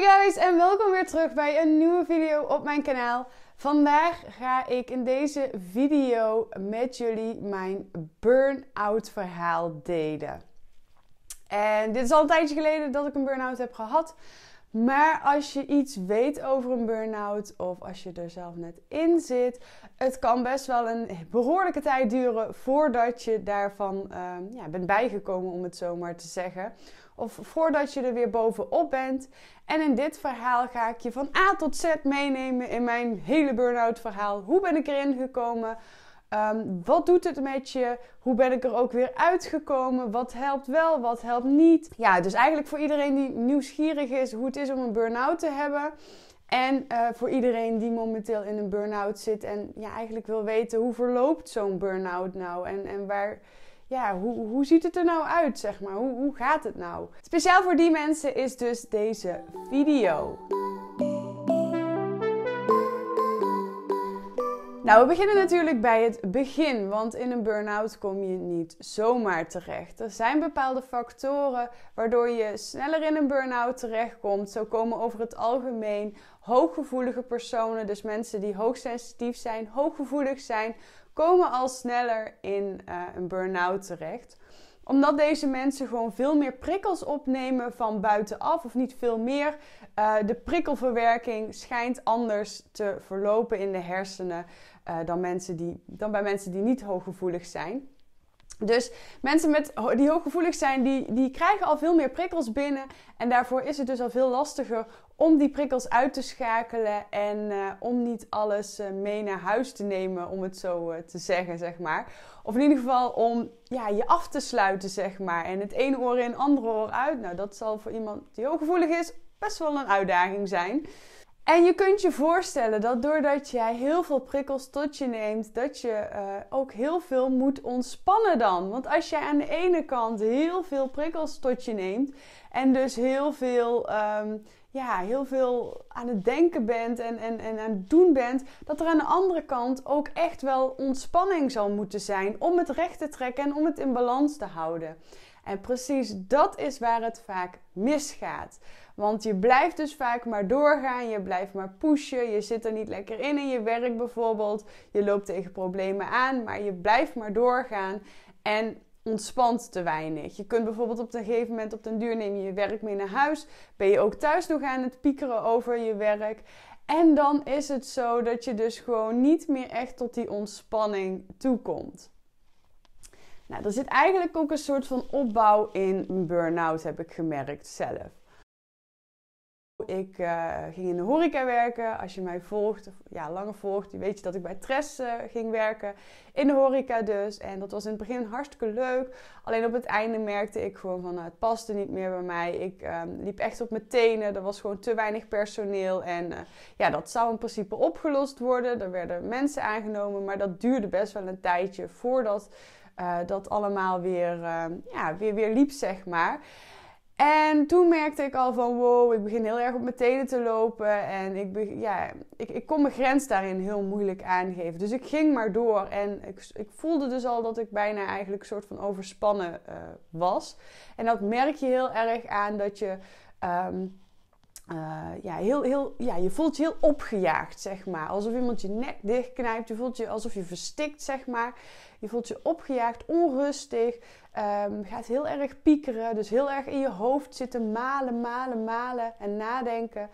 Hey guys en welkom weer terug bij een nieuwe video op mijn kanaal. Vandaag ga ik in deze video met jullie mijn burn-out verhaal delen. En dit is al een tijdje geleden dat ik een burn-out heb gehad. Maar als je iets weet over een burn-out of als je er zelf net in zit, het kan best wel een behoorlijke tijd duren voordat je daarvan uh, ja, bent bijgekomen, om het zo maar te zeggen of voordat je er weer bovenop bent. En in dit verhaal ga ik je van A tot Z meenemen in mijn hele burn-out verhaal. Hoe ben ik erin gekomen? Ehm, wat doet het met je? Hoe ben ik er ook weer uitgekomen? Wat helpt wel, wat helpt niet? Ja, dus eigenlijk voor iedereen die nieuwsgierig is hoe het is om een burn-out te hebben. En eh, voor iedereen die momenteel in een burn-out zit en ja, eigenlijk wil weten hoe verloopt zo'n burn-out nou? En, en waar, ja, hoe, hoe ziet het er nou uit, zeg maar? Hoe, hoe gaat het nou? Speciaal voor die mensen is dus deze video. Nou, we beginnen natuurlijk bij het begin, want in een burn-out kom je niet zomaar terecht. Er zijn bepaalde factoren waardoor je sneller in een burn-out terechtkomt. Zo komen over het algemeen hooggevoelige personen, dus mensen die hoogsensitief zijn, hooggevoelig zijn, komen al sneller in eh, een burn-out terecht. Omdat deze mensen gewoon veel meer prikkels opnemen van buitenaf, of niet veel meer. Eh, de prikkelverwerking schijnt anders te verlopen in de hersenen eh, dan, mensen die, dan bij mensen die niet hooggevoelig zijn. Dus mensen met, die hooggevoelig zijn, die, die krijgen al veel meer prikkels binnen. En daarvoor is het dus al veel lastiger om die prikkels uit te schakelen en eh, om niet alles eh, mee naar huis te nemen, om het zo eh, te zeggen, zeg maar. Of in ieder geval om ja, je af te sluiten, zeg maar. En het ene oor in, het andere oor uit. Nou, dat zal voor iemand die heel gevoelig is best wel een uitdaging zijn. En je kunt je voorstellen dat doordat jij heel veel prikkels tot je neemt, dat je ook heel veel moet ontspannen dan. Want als jij aan de ene kant heel veel prikkels tot je neemt en dus heel veel ehm, ja, heel veel aan het denken bent en, en, en aan het doen bent, dat er aan de andere kant ook echt wel ontspanning zal moeten zijn om het recht te trekken en om het in balans te houden. En precies dat is waar het vaak misgaat. Want je blijft dus vaak maar doorgaan, je blijft maar pushen, je zit er niet lekker in in je werk bijvoorbeeld, je loopt tegen problemen aan, maar je blijft maar doorgaan. En ontspant te weinig. Je kunt bijvoorbeeld op een gegeven moment op den duur neem je je werk mee naar huis. Ben je ook thuis nog aan het piekeren over je werk. En dan is het zo dat je dus gewoon niet meer echt tot die ontspanning toekomt. Nou, er zit eigenlijk ook een soort van opbouw in burn-out, heb ik gemerkt zelf. Ik eh, ging in de horeca werken. Als je mij volgt, of, ja, langer volgt, weet je dat ik bij Tress eh, ging werken. In de horeca dus. En dat was in het begin hartstikke leuk. Alleen op het einde merkte ik gewoon van, nou, het paste niet meer bij mij. Ik ehm, liep echt op mijn tenen. Er was gewoon te weinig personeel. En eh, ja, dat zou in principe opgelost worden. Er werden mensen aangenomen. Maar dat duurde best wel een tijdje voordat dat allemaal weer, ehm, ja, weer, weer liep, zeg maar. En toen merkte ik al van wow, ik begin heel erg op mijn tenen te lopen. En ik, ja, ik, ik kon mijn grens daarin heel moeilijk aangeven. Dus ik ging maar door. En ik, ik voelde dus al dat ik bijna eigenlijk een soort van overspannen eh, was. En dat merk je heel erg aan dat je. Ehm, eh, ja, heel, heel, ja, je voelt je heel opgejaagd, zeg maar. Alsof iemand je nek dichtknijpt. Je voelt je alsof je verstikt, zeg maar. Je voelt je opgejaagd, onrustig. Ehm, gaat heel erg piekeren. Dus heel erg in je hoofd zitten malen, malen, malen en nadenken.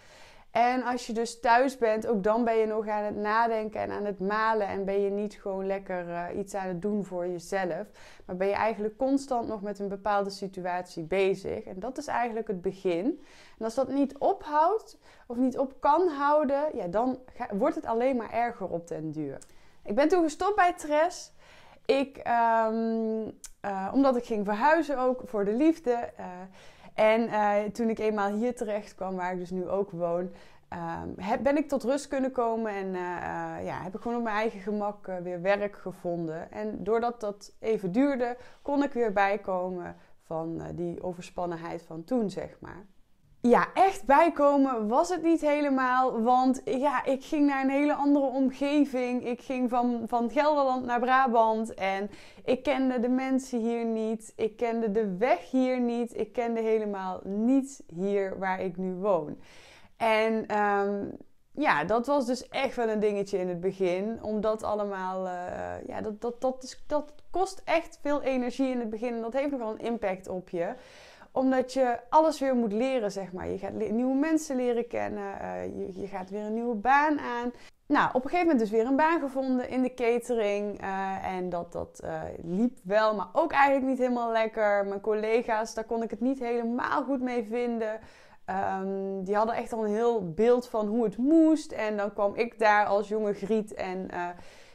En als je dus thuis bent, ook dan ben je nog aan het nadenken en aan het malen. En ben je niet gewoon lekker eh, iets aan het doen voor jezelf. Maar ben je eigenlijk constant nog met een bepaalde situatie bezig. En dat is eigenlijk het begin. En als dat niet ophoudt of niet op kan houden, ja, dan wordt het alleen maar erger op den duur. Ik ben toen gestopt bij Tres. Ik, ehm, eh, omdat ik ging verhuizen ook voor de liefde. Eh, en eh, toen ik eenmaal hier terecht kwam, waar ik dus nu ook woon, ehm, heb, ben ik tot rust kunnen komen. En ja, heb ik gewoon op mijn eigen gemak weer werk gevonden. En doordat dat even duurde, kon ik weer bijkomen van die overspannenheid van toen, zeg maar ja, echt bijkomen was het niet helemaal. Want ja, ik ging naar een hele andere omgeving. Ik ging van, van Gelderland naar Brabant. En ik kende de mensen hier niet. Ik kende de weg hier niet. Ik kende helemaal niets hier waar ik nu woon. En ehm, ja, dat was dus echt wel een dingetje in het begin. Omdat allemaal, eh, ja, dat, dat, dat, dat kost echt veel energie in het begin. En dat heeft nogal een impact op je omdat je alles weer moet leren, zeg maar. Je gaat nieuwe mensen leren kennen, eh, je, je, gaat weer een nieuwe baan aan. Nou, op een gegeven moment dus weer een baan gevonden in de catering. Eh, en dat, dat eh, liep wel, maar ook eigenlijk niet helemaal lekker. Mijn collega's, daar kon ik het niet helemaal goed mee vinden. Ehm, die hadden echt al een heel beeld van hoe het moest. En dan kwam ik daar als jonge griet. En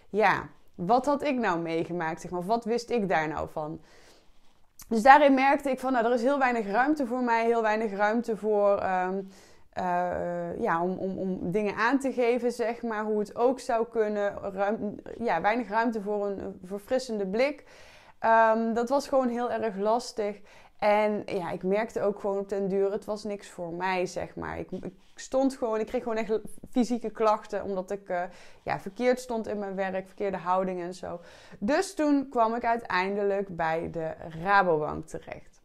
ja, wat had ik nou meegemaakt? Zeg maar? wat wist ik daar nou van? Dus daarin merkte ik van, nou, er is heel weinig ruimte voor mij, heel weinig ruimte voor, ehm, eh, ja, om, om, om dingen aan te geven, zeg maar, hoe het ook zou kunnen. ja, weinig ruimte voor een verfrissende blik. Ehm, dat was gewoon heel erg lastig. En ja, ik merkte ook gewoon op den duur, het was niks voor mij, zeg maar. ik ik stond gewoon, ik kreeg gewoon echt fysieke klachten. Omdat ik eh, ja, verkeerd stond in mijn werk, verkeerde houding en zo. Dus toen kwam ik uiteindelijk bij de Rabobank terecht.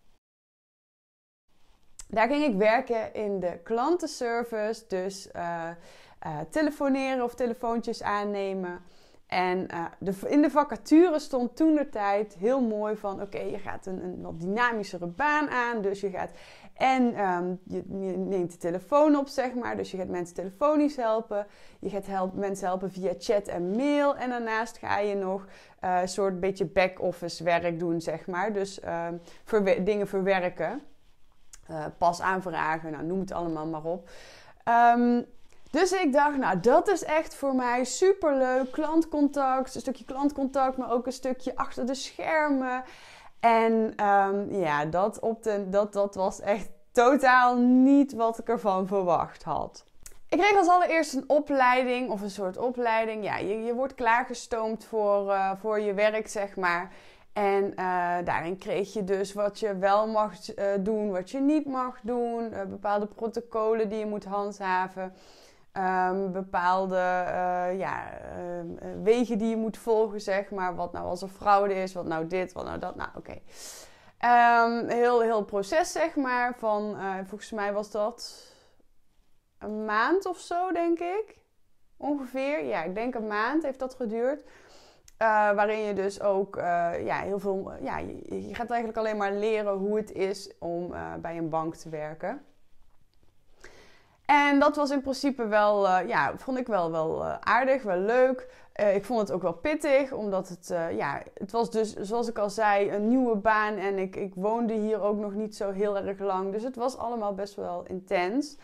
Daar ging ik werken in de klantenservice, dus eh, eh, telefoneren of telefoontjes aannemen. En eh, de, in de vacature stond toen de tijd heel mooi van: oké, je gaat een, een, wat dynamischere baan aan. Dus je gaat. En ehm, je, neemt de telefoon op, zeg maar. Dus je gaat mensen telefonisch helpen. Je gaat mensen helpen via chat en mail. En daarnaast ga je nog eh, een soort beetje back-office werk doen, zeg maar. Dus ehm, dingen verwerken. Eh, pas aanvragen, nou, noem het allemaal maar op. Um, dus ik dacht, nou, dat is echt voor mij superleuk. Klantcontact, een stukje klantcontact, maar ook een stukje achter de schermen. En ehm, ja, dat, op de, dat, dat was echt totaal niet wat ik ervan verwacht had. Ik kreeg als allereerst een opleiding of een soort opleiding. Ja, je, je wordt klaargestoomd voor, eh, voor je werk, zeg maar. En eh, daarin kreeg je dus wat je wel mag eh, doen, wat je niet mag doen, bepaalde protocollen die je moet handhaven. Um, bepaalde eh, ja, ehm, eh, wegen die je moet volgen, zeg maar. Wat nou als er fraude is, wat nou dit, wat nou dat. Nou, oké. Okay. Ehm, heel, heel proces, zeg maar. Van, eh, volgens mij was dat een maand of zo, denk ik. Ongeveer. Ja, ik denk een maand heeft dat geduurd. waarin je dus ook ja, heel veel. Ja, je, je, gaat eigenlijk alleen maar leren hoe het is om bij een bank te werken. En dat was in principe wel, uh, ja, vond ik wel, wel eh, aardig, wel leuk. Eh, ik vond het ook wel pittig, omdat het, ja, het was dus, zoals ik al zei, een nieuwe baan. En ik, ik woonde hier ook nog niet zo heel erg lang. Dus het was allemaal best wel intens.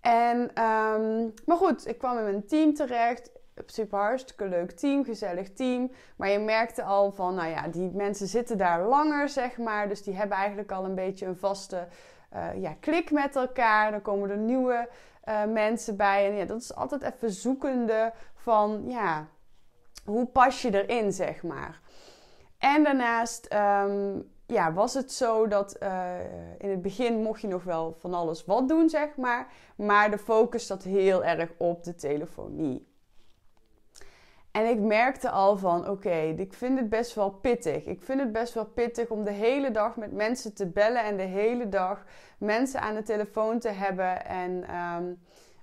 En, ehm, maar goed, ik kwam in mijn team terecht. Super hartstikke leuk team, gezellig team. Maar je merkte al van, nou ja, die mensen zitten daar langer, zeg maar. Dus die hebben eigenlijk al een beetje een vaste eh, ja, klik met elkaar. Dan komen er nieuwe eh, mensen bij. En ja, dat is altijd even zoekende van ja, hoe pas je erin, zeg maar. En daarnaast ehm, ja, was het zo dat eh, in het begin mocht je nog wel van alles wat doen, zeg maar. Maar de focus dat heel erg op de telefonie. En ik merkte al van, oké, ik vind het best wel pittig. Ik vind het best wel pittig om de hele dag met mensen te bellen en de hele dag mensen aan de telefoon te hebben en ehm,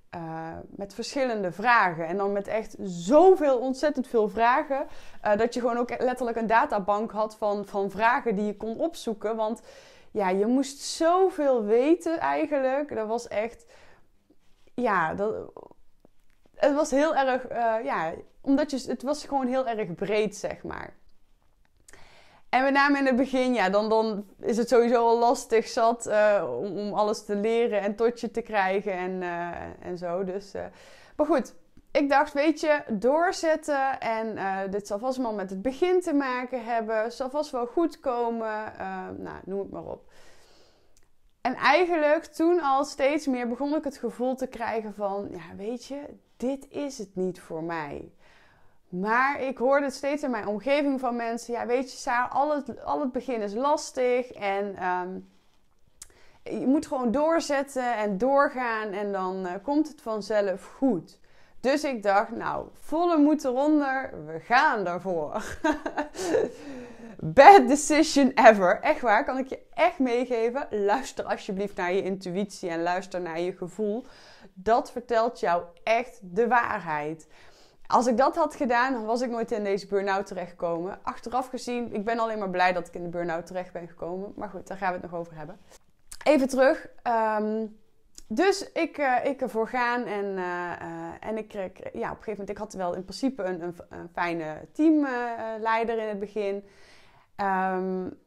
eh, met verschillende vragen. En dan met echt zoveel, ontzettend veel vragen, eh, dat je gewoon ook letterlijk een databank had van, van vragen die je kon opzoeken. Want ja, je moest zoveel weten eigenlijk. Dat was echt ja, dat, het was heel erg, eh, ja, omdat je, het was gewoon heel erg breed, zeg maar. En met name in het begin, ja, dan, dan is het sowieso al lastig zat eh, om, alles te leren en tot je te krijgen en, eh, en zo. Dus, maar goed, ik dacht, weet je, doorzetten en dit zal vast wel met het begin te maken hebben. zal vast wel goed komen, nou, noem het maar op. En eigenlijk toen al steeds meer begon ik het gevoel te krijgen van, ja, weet je, dit is het niet voor mij. Maar ik hoorde het steeds in mijn omgeving van mensen. Ja, weet je, Saar, al het, al het begin is lastig. En ehm, je moet gewoon doorzetten en doorgaan. En dan eh, komt het vanzelf goed. Dus ik dacht, nou, volle moed eronder. We gaan daarvoor. Bad decision ever. Echt waar, kan ik je echt meegeven. Luister alsjeblieft naar je intuïtie en luister naar je gevoel dat vertelt jou echt de waarheid. Als ik dat had gedaan, was ik nooit in deze burn-out terechtgekomen. Achteraf gezien, ik ben alleen maar blij dat ik in de burn-out terecht ben gekomen. Maar goed, daar gaan we het nog over hebben. Even terug. Ehm, dus ik, uh, ik ervoor gaan en, eh, eh, en ik kreeg, ja, op een gegeven moment, ik had wel in principe een, een, fijne teamleider in het begin. Um,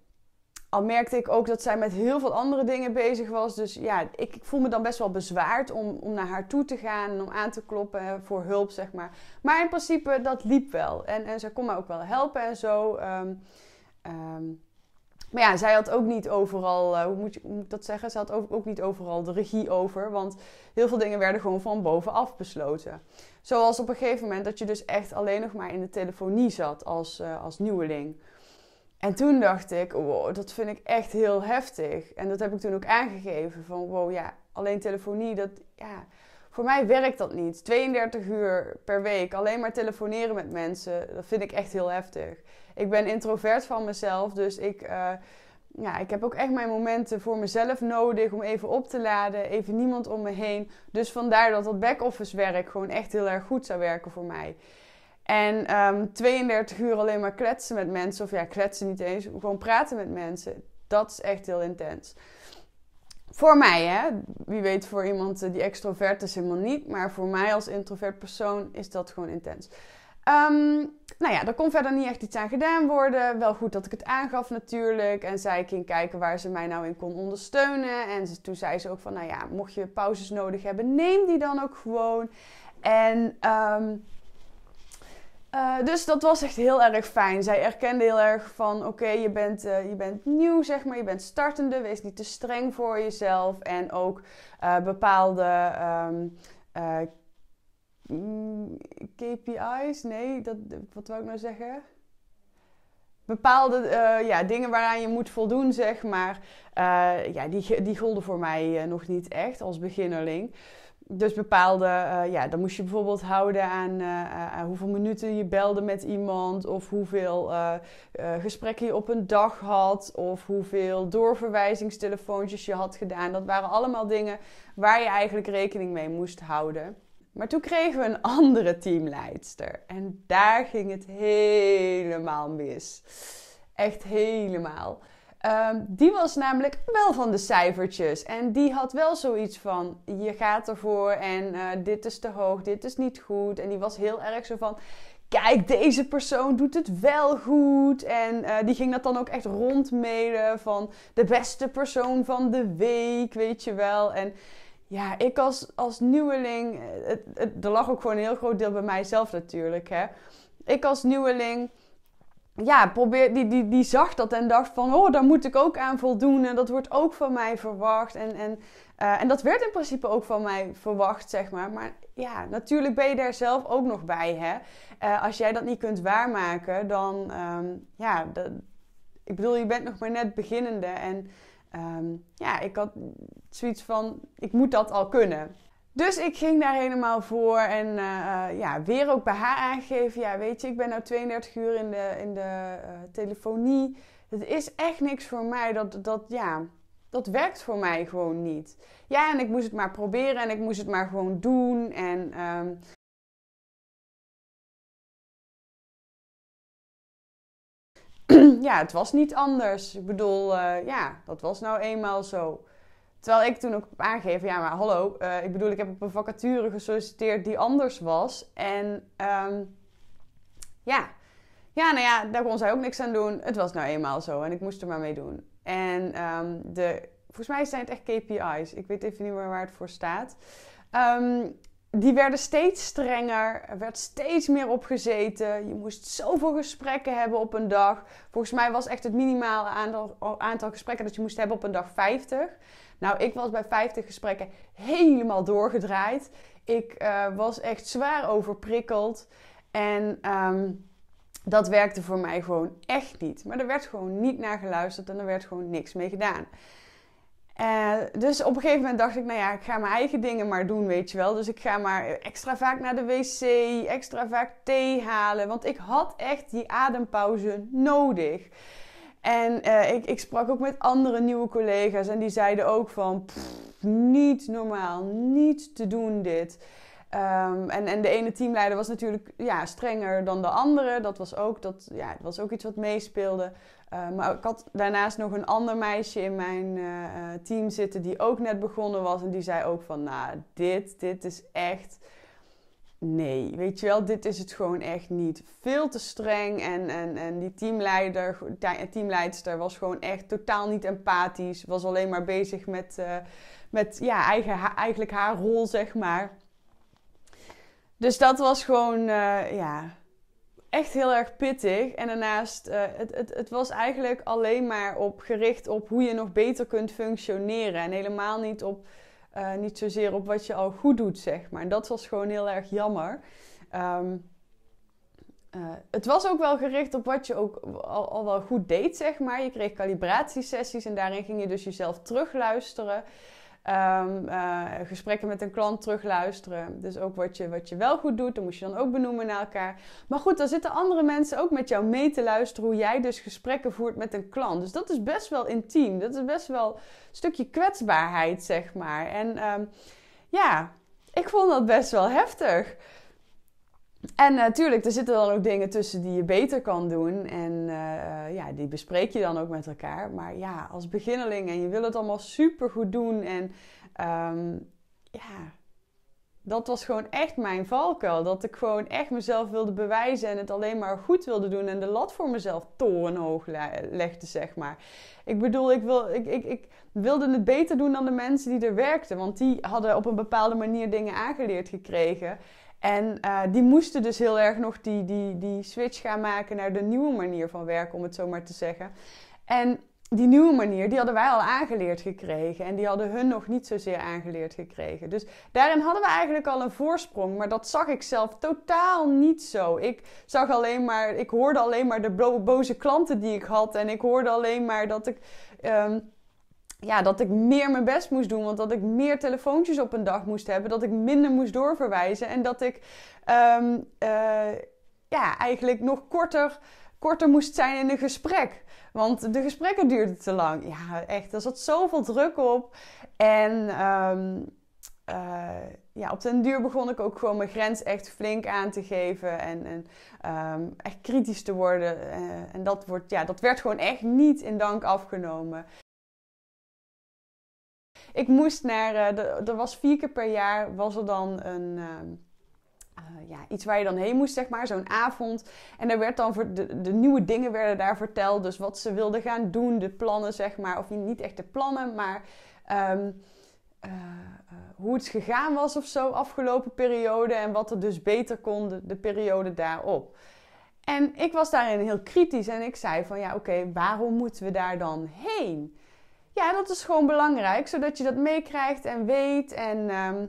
al merkte ik ook dat zij met heel veel andere dingen bezig was. Dus ja, ik, ik voel me dan best wel bezwaard om, om naar haar toe te gaan en om aan te kloppen voor hulp, zeg maar. Maar in principe, dat liep wel. En, en zij kon me ook wel helpen en zo. Ehm, ehm. maar ja, zij had ook niet overal, eh, hoe, moet je, ik dat zeggen? Ze had ook, niet overal de regie over, want heel veel dingen werden gewoon van bovenaf besloten. Zoals op een gegeven moment dat je dus echt alleen nog maar in de telefonie zat als, uh, als nieuweling. En toen dacht ik, wow, dat vind ik echt heel heftig. En dat heb ik toen ook aangegeven van, wow, ja, alleen telefonie, dat, ja, voor mij werkt dat niet. 32 uur per week alleen maar telefoneren met mensen, dat vind ik echt heel heftig. Ik ben introvert van mezelf, dus ik, eh, ja, ik heb ook echt mijn momenten voor mezelf nodig om even op te laden, even niemand om me heen. Dus vandaar dat dat back-office werk gewoon echt heel erg goed zou werken voor mij. En um, ehm, 32 uur alleen maar kletsen met mensen, of ja, kletsen niet eens, gewoon praten met mensen. Dat is echt heel intens. Voor mij, hè? wie weet voor iemand eh, die extrovert is helemaal niet, maar voor mij als introvert persoon is dat gewoon intens. Ehm, nou ja, daar kon verder niet echt iets aan gedaan worden. Wel goed dat ik het aangaf natuurlijk. En zij ging kijken waar ze mij nou in kon ondersteunen. En toen zei ze ook van, nou ja, mocht je pauzes nodig hebben, neem die dan ook gewoon. En um, eh, dus dat was echt heel erg fijn. Zij erkende heel erg van: oké, je, bent, eh, je bent nieuw, zeg maar, je bent startende, wees niet te streng voor jezelf. En ook eh, bepaalde ehm, KPI's, nee, dat, wat wil ik nou zeggen? bepaalde ja, dingen waaraan je moet voldoen, zeg maar. ja, die, die golden voor mij nog niet echt als beginnerling dus bepaalde, eh, ja, dan moest je bijvoorbeeld houden eh, eh, aan, hoeveel minuten je belde met iemand, of hoeveel gesprekken je op een dag had, of hoeveel doorverwijzingstelefoontjes je had gedaan. Dat waren allemaal dingen waar je eigenlijk rekening mee moest houden. Maar toen kregen we een andere teamleidster en daar ging het helemaal mis. Echt helemaal. Ehm, die was namelijk wel van de cijfertjes. En die had wel zoiets van: je gaat ervoor en eh, dit is te hoog, dit is niet goed. En die was heel erg zo van: kijk, deze persoon doet het wel goed. En eh, die ging dat dan ook echt rondmeden van de beste persoon van de week, weet je wel. En ja, ik als, als nieuweling, eh, het, er lag ook gewoon een heel groot deel bij mijzelf natuurlijk. Hè. Ik als nieuweling ja, probeer, die, die, die zag dat en dacht van, oh, daar moet ik ook aan voldoen en dat wordt ook van mij verwacht. En, en, eh, en dat werd in principe ook van mij verwacht, zeg maar. Maar ja, natuurlijk ben je daar zelf ook nog bij, hè. Eh, als jij dat niet kunt waarmaken, dan, ehm, ja, dat, ik bedoel, je bent nog maar net beginnende en... Ehm, ja, ik had zoiets van, ik moet dat al kunnen. Dus ik ging daar helemaal voor en eh, ja, weer ook bij haar aangegeven. Ja, weet je, ik ben nou 32 uur in de, in de eh, telefonie. Het is echt niks voor mij. Dat, dat, ja, dat werkt voor mij gewoon niet. Ja, en ik moest het maar proberen en ik moest het maar gewoon doen. En ehm, ja, het was niet anders. Ik bedoel, eh, ja, dat was nou eenmaal zo. Terwijl ik toen ook heb aangegeven, ja maar hallo, eh, ik bedoel ik heb op een vacature gesolliciteerd die anders was. En ehm, ja. ja, nou ja, daar kon zij ook niks aan doen. Het was nou eenmaal zo en ik moest er maar mee doen. En ehm, de, volgens mij zijn het echt KPI's, ik weet even niet meer waar het voor staat. Ehm, die werden steeds strenger. Er werd steeds meer opgezeten. Je moest zoveel gesprekken hebben op een dag. Volgens mij was echt het minimale aantal, aantal gesprekken dat je moest hebben op een dag 50. Nou, ik was bij 50 gesprekken helemaal doorgedraaid. Ik eh, was echt zwaar overprikkeld. En ehm, dat werkte voor mij gewoon echt niet. Maar er werd gewoon niet naar geluisterd en er werd gewoon niks mee gedaan. Eh, dus op een gegeven moment dacht ik, nou ja, ik ga mijn eigen dingen maar doen, weet je wel. Dus ik ga maar extra vaak naar de wc, extra vaak thee halen. Want ik had echt die adempauze nodig. En eh, ik, ik, sprak ook met andere nieuwe collega's en die zeiden ook van niet normaal, niet te doen dit. Ehm, en, en de ene teamleider was natuurlijk ja, strenger dan de andere. Dat was ook, dat, ja, was ook iets wat meespeelde. Ehm, maar ik had daarnaast nog een ander meisje in mijn eh, eh, team zitten die ook net begonnen was. En die zei ook van, nou, dit, dit is echt nee, weet je wel, dit is het gewoon echt niet. Veel te streng en, en, en die teamleider, eh, teamleidster was gewoon echt totaal niet empathisch. Was alleen maar bezig met, eh, met ja, eigen, eigenlijk haar rol, zeg maar. Dus dat was gewoon, eh, ja, echt heel erg pittig. En daarnaast, het, het, het was eigenlijk alleen maar op, gericht op hoe je nog beter kunt functioneren. En helemaal niet op eh, niet zozeer op wat je al goed doet, zeg maar. en Dat was gewoon heel erg jammer. Ehm, eh, het was ook wel gericht op wat je ook al, al wel goed deed, zeg maar. Je kreeg calibratiesessies en daarin ging je dus jezelf terugluisteren. Ehm, eh, gesprekken met een klant terugluisteren. Dus ook wat je, wat je wel goed doet, dat moest je dan ook benoemen naar elkaar. Maar goed, dan zitten andere mensen ook met jou mee te luisteren hoe jij dus gesprekken voert met een klant. Dus dat is best wel intiem. Dat is best wel een stukje kwetsbaarheid, zeg maar. En ehm, ja, ik vond dat best wel heftig. En natuurlijk, eh, er zitten dan ook dingen tussen die je beter kan doen. En eh, ja, die bespreek je dan ook met elkaar. Maar ja, als beginneling en je wil het allemaal super goed doen. En ehm, ja, dat was gewoon echt mijn valkuil. Dat ik gewoon echt mezelf wilde bewijzen en het alleen maar goed wilde doen. En de lat voor mezelf torenhoog legde, zeg maar. Ik bedoel, ik, wil, ik, ik, ik wilde het beter doen dan de mensen die er werkten. Want die hadden op een bepaalde manier dingen aangeleerd gekregen. En eh, die moesten dus heel erg nog die, die, die switch gaan maken naar de nieuwe manier van werken, om het zo maar te zeggen. En die nieuwe manier, die hadden wij al aangeleerd gekregen. En die hadden hun nog niet zozeer aangeleerd gekregen. Dus daarin hadden we eigenlijk al een voorsprong. Maar dat zag ik zelf totaal niet zo. Ik zag alleen maar, ik hoorde alleen maar de boze klanten die ik had. En ik hoorde alleen maar dat ik. Ehm, ja, dat ik meer mijn best moest doen. Want dat ik meer telefoontjes op een dag moest hebben. Dat ik minder moest doorverwijzen. En dat ik ehm, eh, ja, eigenlijk nog korter, korter moest zijn in een gesprek. Want de gesprekken duurden te lang. Ja, echt. Er zat zoveel druk op. En ehm, eh, ja, op den duur begon ik ook gewoon mijn grens echt flink aan te geven. En, en ehm, echt kritisch te worden. Eh, en dat, wordt, ja, dat werd gewoon echt niet in dank afgenomen ik moest naar, uh, er was vier keer per jaar, was er dan een... Ehm, eh, ja, iets waar je dan heen moest, zeg maar, zo'n avond. En er werd dan voor de, de, nieuwe dingen werden daar verteld. Dus wat ze wilden gaan doen, de plannen, zeg maar. Of niet echt de plannen, maar ehm, eh, hoe het gegaan was of zo, afgelopen periode. En wat er dus beter kon, de, periode daarop. En ik was daarin heel kritisch en ik zei van ja, oké, waarom moeten we daar dan heen? ja, dat is gewoon belangrijk, zodat je dat meekrijgt en weet. En ehm,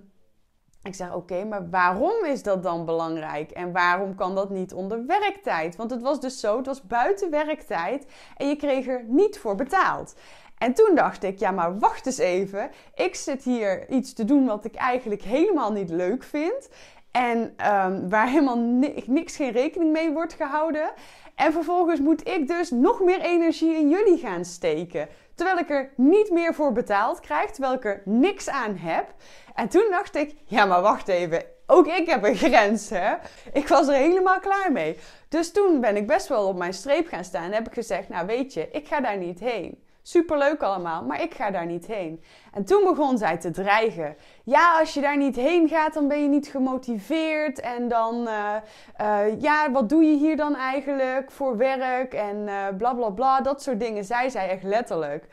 ik zeg: Oké, maar waarom is dat dan belangrijk? En waarom kan dat niet onder werktijd? Want het was dus zo: het was buiten werktijd en je kreeg er niet voor betaald. En toen dacht ik, ja, maar wacht eens even. Ik zit hier iets te doen wat ik eigenlijk helemaal niet leuk vind. En ehm, waar helemaal niks, geen rekening mee wordt gehouden. En vervolgens moet ik dus nog meer energie in jullie gaan steken terwijl ik er niet meer voor betaald krijg, terwijl ik er niks aan heb. En toen dacht ik, ja maar wacht even, ook ik heb een grens, hè? Ik was er helemaal klaar mee. Dus toen ben ik best wel op mijn streep gaan staan en heb ik gezegd, nou weet je, ik ga daar niet heen. Superleuk allemaal, maar ik ga daar niet heen. En toen begon zij te dreigen. Ja, als je daar niet heen gaat, dan ben je niet gemotiveerd. En dan, eh, eh, ja, wat doe je hier dan eigenlijk voor werk? En uh, bla bla bla, dat soort dingen zei zij echt letterlijk.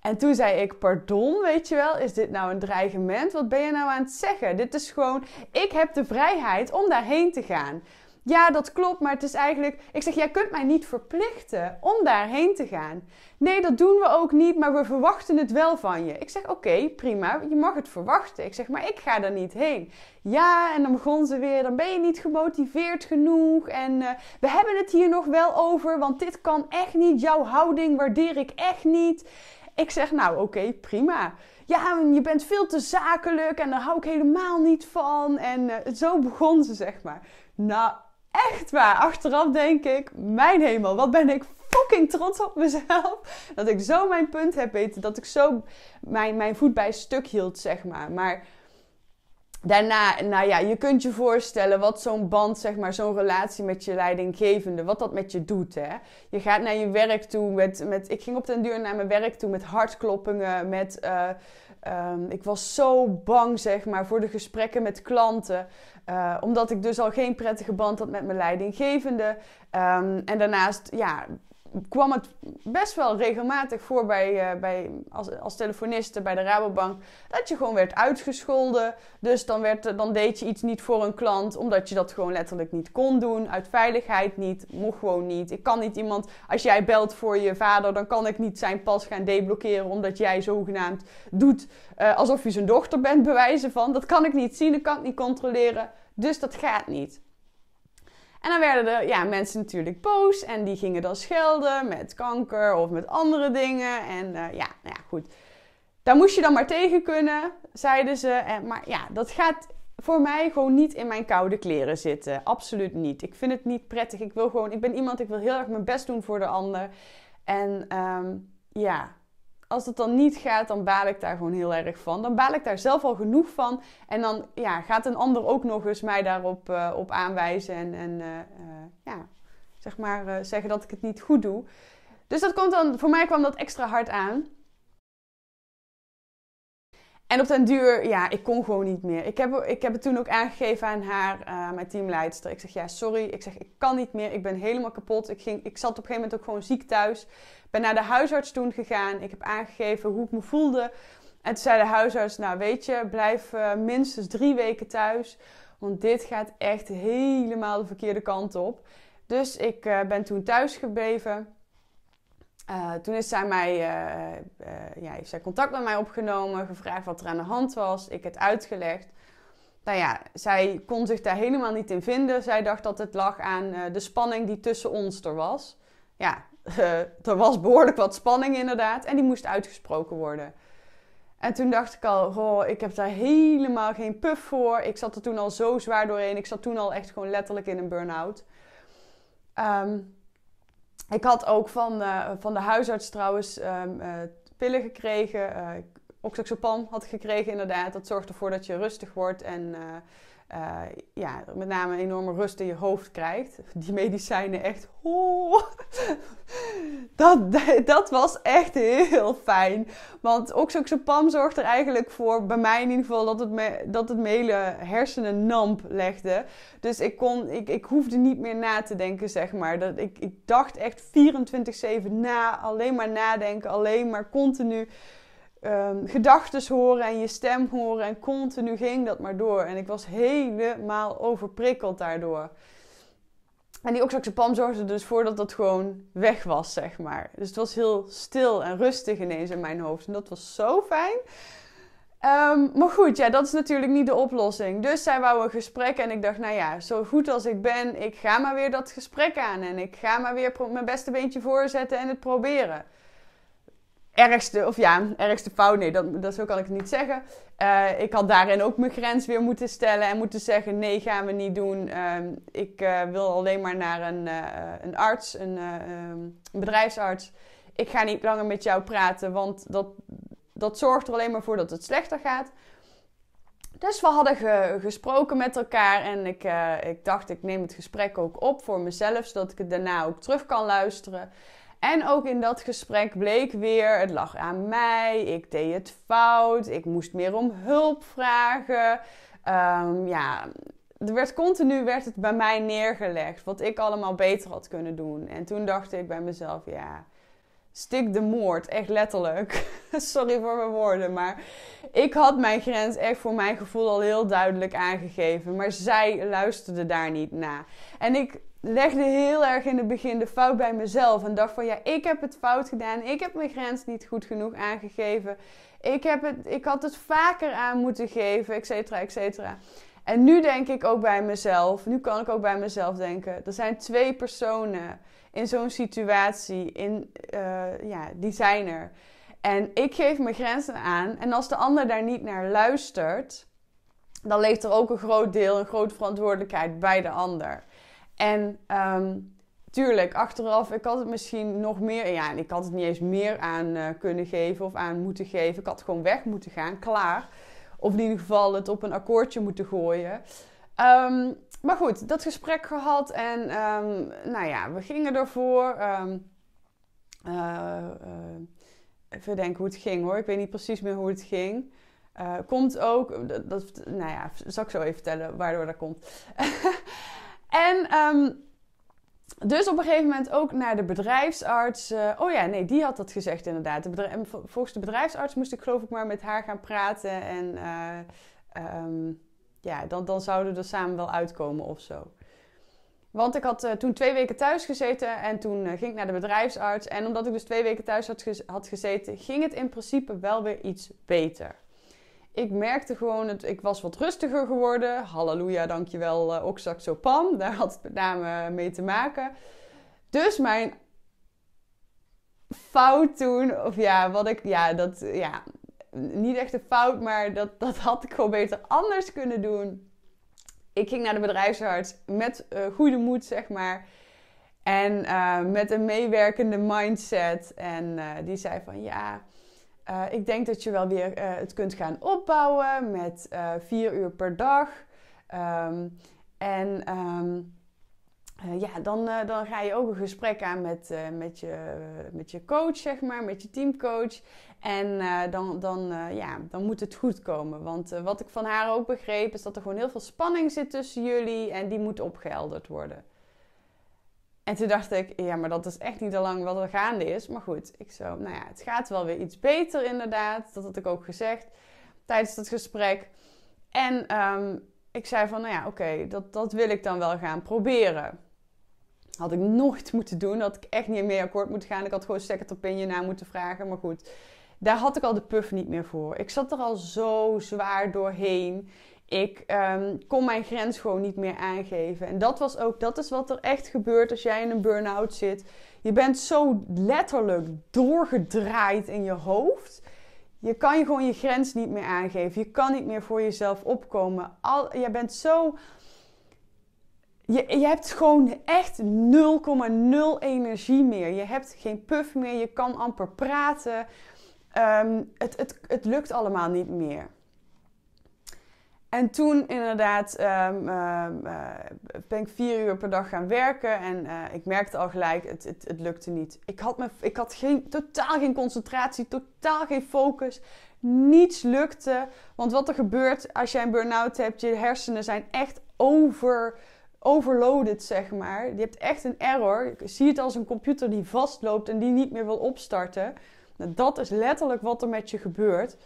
En toen zei ik, pardon, weet je wel, is dit nou een dreigement? Wat ben je nou aan het zeggen? Dit is gewoon, ik heb de vrijheid om daarheen te gaan. Ja, dat klopt, maar het is eigenlijk. Ik zeg, jij kunt mij niet verplichten om daarheen te gaan. Nee, dat doen we ook niet, maar we verwachten het wel van je. Ik zeg, oké, prima, je mag het verwachten. Ik zeg, maar ik ga daar niet heen. Ja, en dan begon ze weer, dan ben je niet gemotiveerd genoeg. En eh, we hebben het hier nog wel over, want dit kan echt niet. Jouw houding waardeer ik echt niet. Ik zeg, nou oké, prima. Ja, je bent veel te zakelijk en daar hou ik helemaal niet van. En eh, zo begon ze, zeg maar. Nou, echt waar, achteraf denk ik, mijn hemel, wat ben ik fucking trots op mezelf. Dat ik zo mijn punt heb weten, dat ik zo mijn, mijn voet bij stuk hield, zeg maar. Maar daarna, nou ja, je kunt je voorstellen wat zo'n band, zeg maar, zo'n relatie met je leidinggevende, wat dat met je doet, hè. Je gaat naar je werk toe met, met ik ging op den duur naar mijn werk toe met hartkloppingen, met... Eh, Ehm, ik was zo bang, zeg maar, voor de gesprekken met klanten. Eh, omdat ik dus al geen prettige band had met mijn leidinggevende. Ehm, en daarnaast, ja, kwam het best wel regelmatig voor bij, eh, bij, als, als telefoniste bij de Rabobank. Dat je gewoon werd uitgescholden. Dus dan, werd, dan deed je iets niet voor een klant. Omdat je dat gewoon letterlijk niet kon doen. Uit veiligheid niet. Mocht gewoon niet. Ik kan niet iemand. Als jij belt voor je vader, dan kan ik niet zijn pas gaan deblokkeren. Omdat jij zogenaamd doet eh, alsof je zijn dochter bent, bewijzen van. Dat kan ik niet zien. Dat kan ik niet controleren. Dus dat gaat niet. En dan werden de ja, mensen natuurlijk boos en die gingen dan schelden met kanker of met andere dingen. En eh, ja, nou ja, goed. Daar moest je dan maar tegen kunnen, zeiden ze. En, maar ja, dat gaat voor mij gewoon niet in mijn koude kleren zitten. Absoluut niet. Ik vind het niet prettig. Ik wil gewoon, ik ben iemand, ik wil heel erg mijn best doen voor de ander. En ehm, ja, als het dan niet gaat, dan baal ik daar gewoon heel erg van. Dan baal ik daar zelf al genoeg van. En dan ja, gaat een ander ook nog eens mij daarop eh, op aanwijzen. En, en eh, eh, ja, zeg maar zeggen dat ik het niet goed doe. Dus dat komt dan, voor mij kwam dat extra hard aan. En op den duur, ja, ik kon gewoon niet meer. Ik heb, ik heb het toen ook aangegeven aan haar, eh, mijn teamleidster. Ik zeg, ja, sorry. Ik zeg, ik kan niet meer. Ik ben helemaal kapot. Ik, ging, ik zat op een gegeven moment ook gewoon ziek thuis. Ben naar de huisarts toen gegaan. Ik heb aangegeven hoe ik me voelde. En toen zei de huisarts, nou weet je, blijf eh, minstens drie weken thuis. Want dit gaat echt helemaal de verkeerde kant op. Dus ik eh, ben toen thuis gebleven. Eh, toen is zij mij, eh, eh, ja, heeft zij contact met mij opgenomen, gevraagd wat er aan de hand was. Ik het uitgelegd. Nou ja, zij kon zich daar helemaal niet in vinden. Zij dacht dat het lag aan de spanning die tussen ons er was. Ja, er was behoorlijk wat spanning inderdaad. En die moest uitgesproken worden. En toen dacht ik al, ik heb daar helemaal geen puff voor. Ik zat er toen al zo zwaar doorheen. Ik zat toen al echt gewoon letterlijk in een burn-out. Um, ik had ook van, eh, van de huisarts trouwens ehm, eh, pillen gekregen. Uh, oxazepam had gekregen inderdaad. Dat zorgt ervoor dat je rustig wordt en eh, ja, met name een enorme rust in je hoofd krijgt. Die medicijnen echt. Oh, dat, dat was echt heel fijn. Want oxoxepam zorgt er eigenlijk voor, bij mij in ieder geval, dat het, me, dat het mele hersenen namp legde. Dus ik, kon, ik, ik hoefde niet meer na te denken, zeg maar. Dat, ik, ik dacht echt 24-7 na, alleen maar nadenken, alleen maar continu um, ehm, gedachten horen en je stem horen. En continu ging dat maar door. En ik was helemaal overprikkeld daardoor. En die oxazepam zorgde dus voor dat dat gewoon weg was, zeg maar. Dus het was heel stil en rustig ineens in mijn hoofd. En dat was zo fijn. Ehm, maar goed, ja, dat is natuurlijk niet de oplossing. Dus zij wou een gesprek en ik dacht, nou ja, zo goed als ik ben, ik ga maar weer dat gesprek aan. En ik ga maar weer mijn beste beentje voorzetten en het proberen ergste, of ja, ergste fout, nee, dat, dat, zo kan ik het niet zeggen. Eh, ik had daarin ook mijn grens weer moeten stellen en moeten zeggen: nee, gaan we niet doen. Ehm, ik eh, wil alleen maar naar een, eh, een arts, ehm, een, bedrijfsarts. Ik ga niet langer met jou praten, want dat, dat zorgt er alleen maar voor dat het slechter gaat. Dus we hadden gesproken met elkaar en ik, ik dacht, ik neem het gesprek ook op voor mezelf, zodat ik het daarna ook terug kan luisteren. En ook in dat gesprek bleek weer, het lag aan mij, ik deed het fout, ik moest meer om hulp vragen. Ehm, ja, er werd continu werd het bij mij neergelegd wat ik allemaal beter had kunnen doen. En toen dacht ik bij mezelf, ja, stik de moord, echt letterlijk. Sorry voor mijn woorden, maar ik had mijn grens echt voor mijn gevoel al heel duidelijk aangegeven. Maar zij luisterde daar niet naar. En ik legde heel erg in het begin de fout bij mezelf. En dacht van ja, ik heb het fout gedaan. Ik heb mijn grens niet goed genoeg aangegeven. Ik, heb het, ik had het vaker aan moeten geven, et cetera, et cetera. En nu denk ik ook bij mezelf. Nu kan ik ook bij mezelf denken. Er zijn twee personen in zo'n situatie. In, eh, ja, die zijn er. En ik geef mijn grenzen aan. En als de ander daar niet naar luistert. Dan ligt er ook een groot deel, een grote verantwoordelijkheid bij de ander. En ehm, tuurlijk, achteraf, ik had het misschien nog meer, ja, ik had het niet eens meer aan eh, kunnen geven of aan moeten geven. Ik had gewoon weg moeten gaan, klaar. Of in ieder geval het op een akkoordje moeten gooien. Ehm, maar goed, dat gesprek gehad en ehm, nou ja, we gingen ervoor. Um, uh, even denken hoe het ging hoor. Ik weet niet precies meer hoe het ging. komt ook, dat, nou ja, zal ik zo even vertellen waardoor dat komt. En ehm, dus op een gegeven moment ook naar de bedrijfsarts. Eh, oh ja, nee, die had dat gezegd inderdaad. volgens de bedrijfsarts moest ik geloof ik maar met haar gaan praten. En eh, ehm, ja, dan, dan zouden we er samen wel uitkomen of zo. Want ik had eh, toen twee weken thuis gezeten en toen ging ik naar de bedrijfsarts. En omdat ik dus twee weken thuis had gezeten, ging het in principe wel weer iets beter ik merkte gewoon, dat ik was wat rustiger geworden. Halleluja, dankjewel uh, eh, Oxaxopan. Daar had het met name mee te maken. Dus mijn fout toen, of ja, wat ik, ja, dat, ja, niet echt een fout, maar dat, dat had ik gewoon beter anders kunnen doen. Ik ging naar de bedrijfsarts met eh, goede moed, zeg maar. En eh, met een meewerkende mindset. En die zei van ja, eh, ik denk dat je wel weer eh, het kunt gaan opbouwen met eh, vier uur per dag. Ehm, en ehm, ja, dan, dan ga je ook een gesprek aan met, met, je, met je coach, zeg maar, met je teamcoach. En dan, dan, ja, dan moet het goed komen. Want wat ik van haar ook begreep, is dat er gewoon heel veel spanning zit tussen jullie en die moet opgehelderd worden. En toen dacht ik, ja, maar dat is echt niet al lang wat er gaande is. Maar goed, ik zo, nou ja, het gaat wel weer iets beter inderdaad. Dat had ik ook gezegd tijdens dat gesprek. En ehm, ik zei van, nou ja, oké, dat, dat wil ik dan wel gaan proberen. Had ik nooit moeten doen, had ik echt niet meer akkoord moeten gaan. Ik had gewoon second je na moeten vragen, maar goed. Daar had ik al de puff niet meer voor. Ik zat er al zo zwaar doorheen. Ik ehm, kon mijn grens gewoon niet meer aangeven. En dat was ook, dat is wat er echt gebeurt als jij in een burn-out zit. Je bent zo letterlijk doorgedraaid in je hoofd. Je kan je gewoon je grens niet meer aangeven. Je kan niet meer voor jezelf opkomen. Al, jij bent zo. Je, je hebt gewoon echt 0,0 energie meer. Je hebt geen puff meer. Je kan amper praten. Ehm, het, het, het lukt allemaal niet meer. En toen inderdaad ehm, ehm, eh, ben ik vier uur per dag gaan werken. En eh, ik merkte al gelijk, het, het, het lukte niet. Ik had, me, ik had geen, totaal geen concentratie, totaal geen focus. Niets lukte. Want wat er gebeurt als jij een burn-out hebt, je hersenen zijn echt over, overloaded, zeg maar. Je hebt echt een error. Je ziet het als een computer die vastloopt en die niet meer wil opstarten. Nou, dat is letterlijk wat er met je gebeurt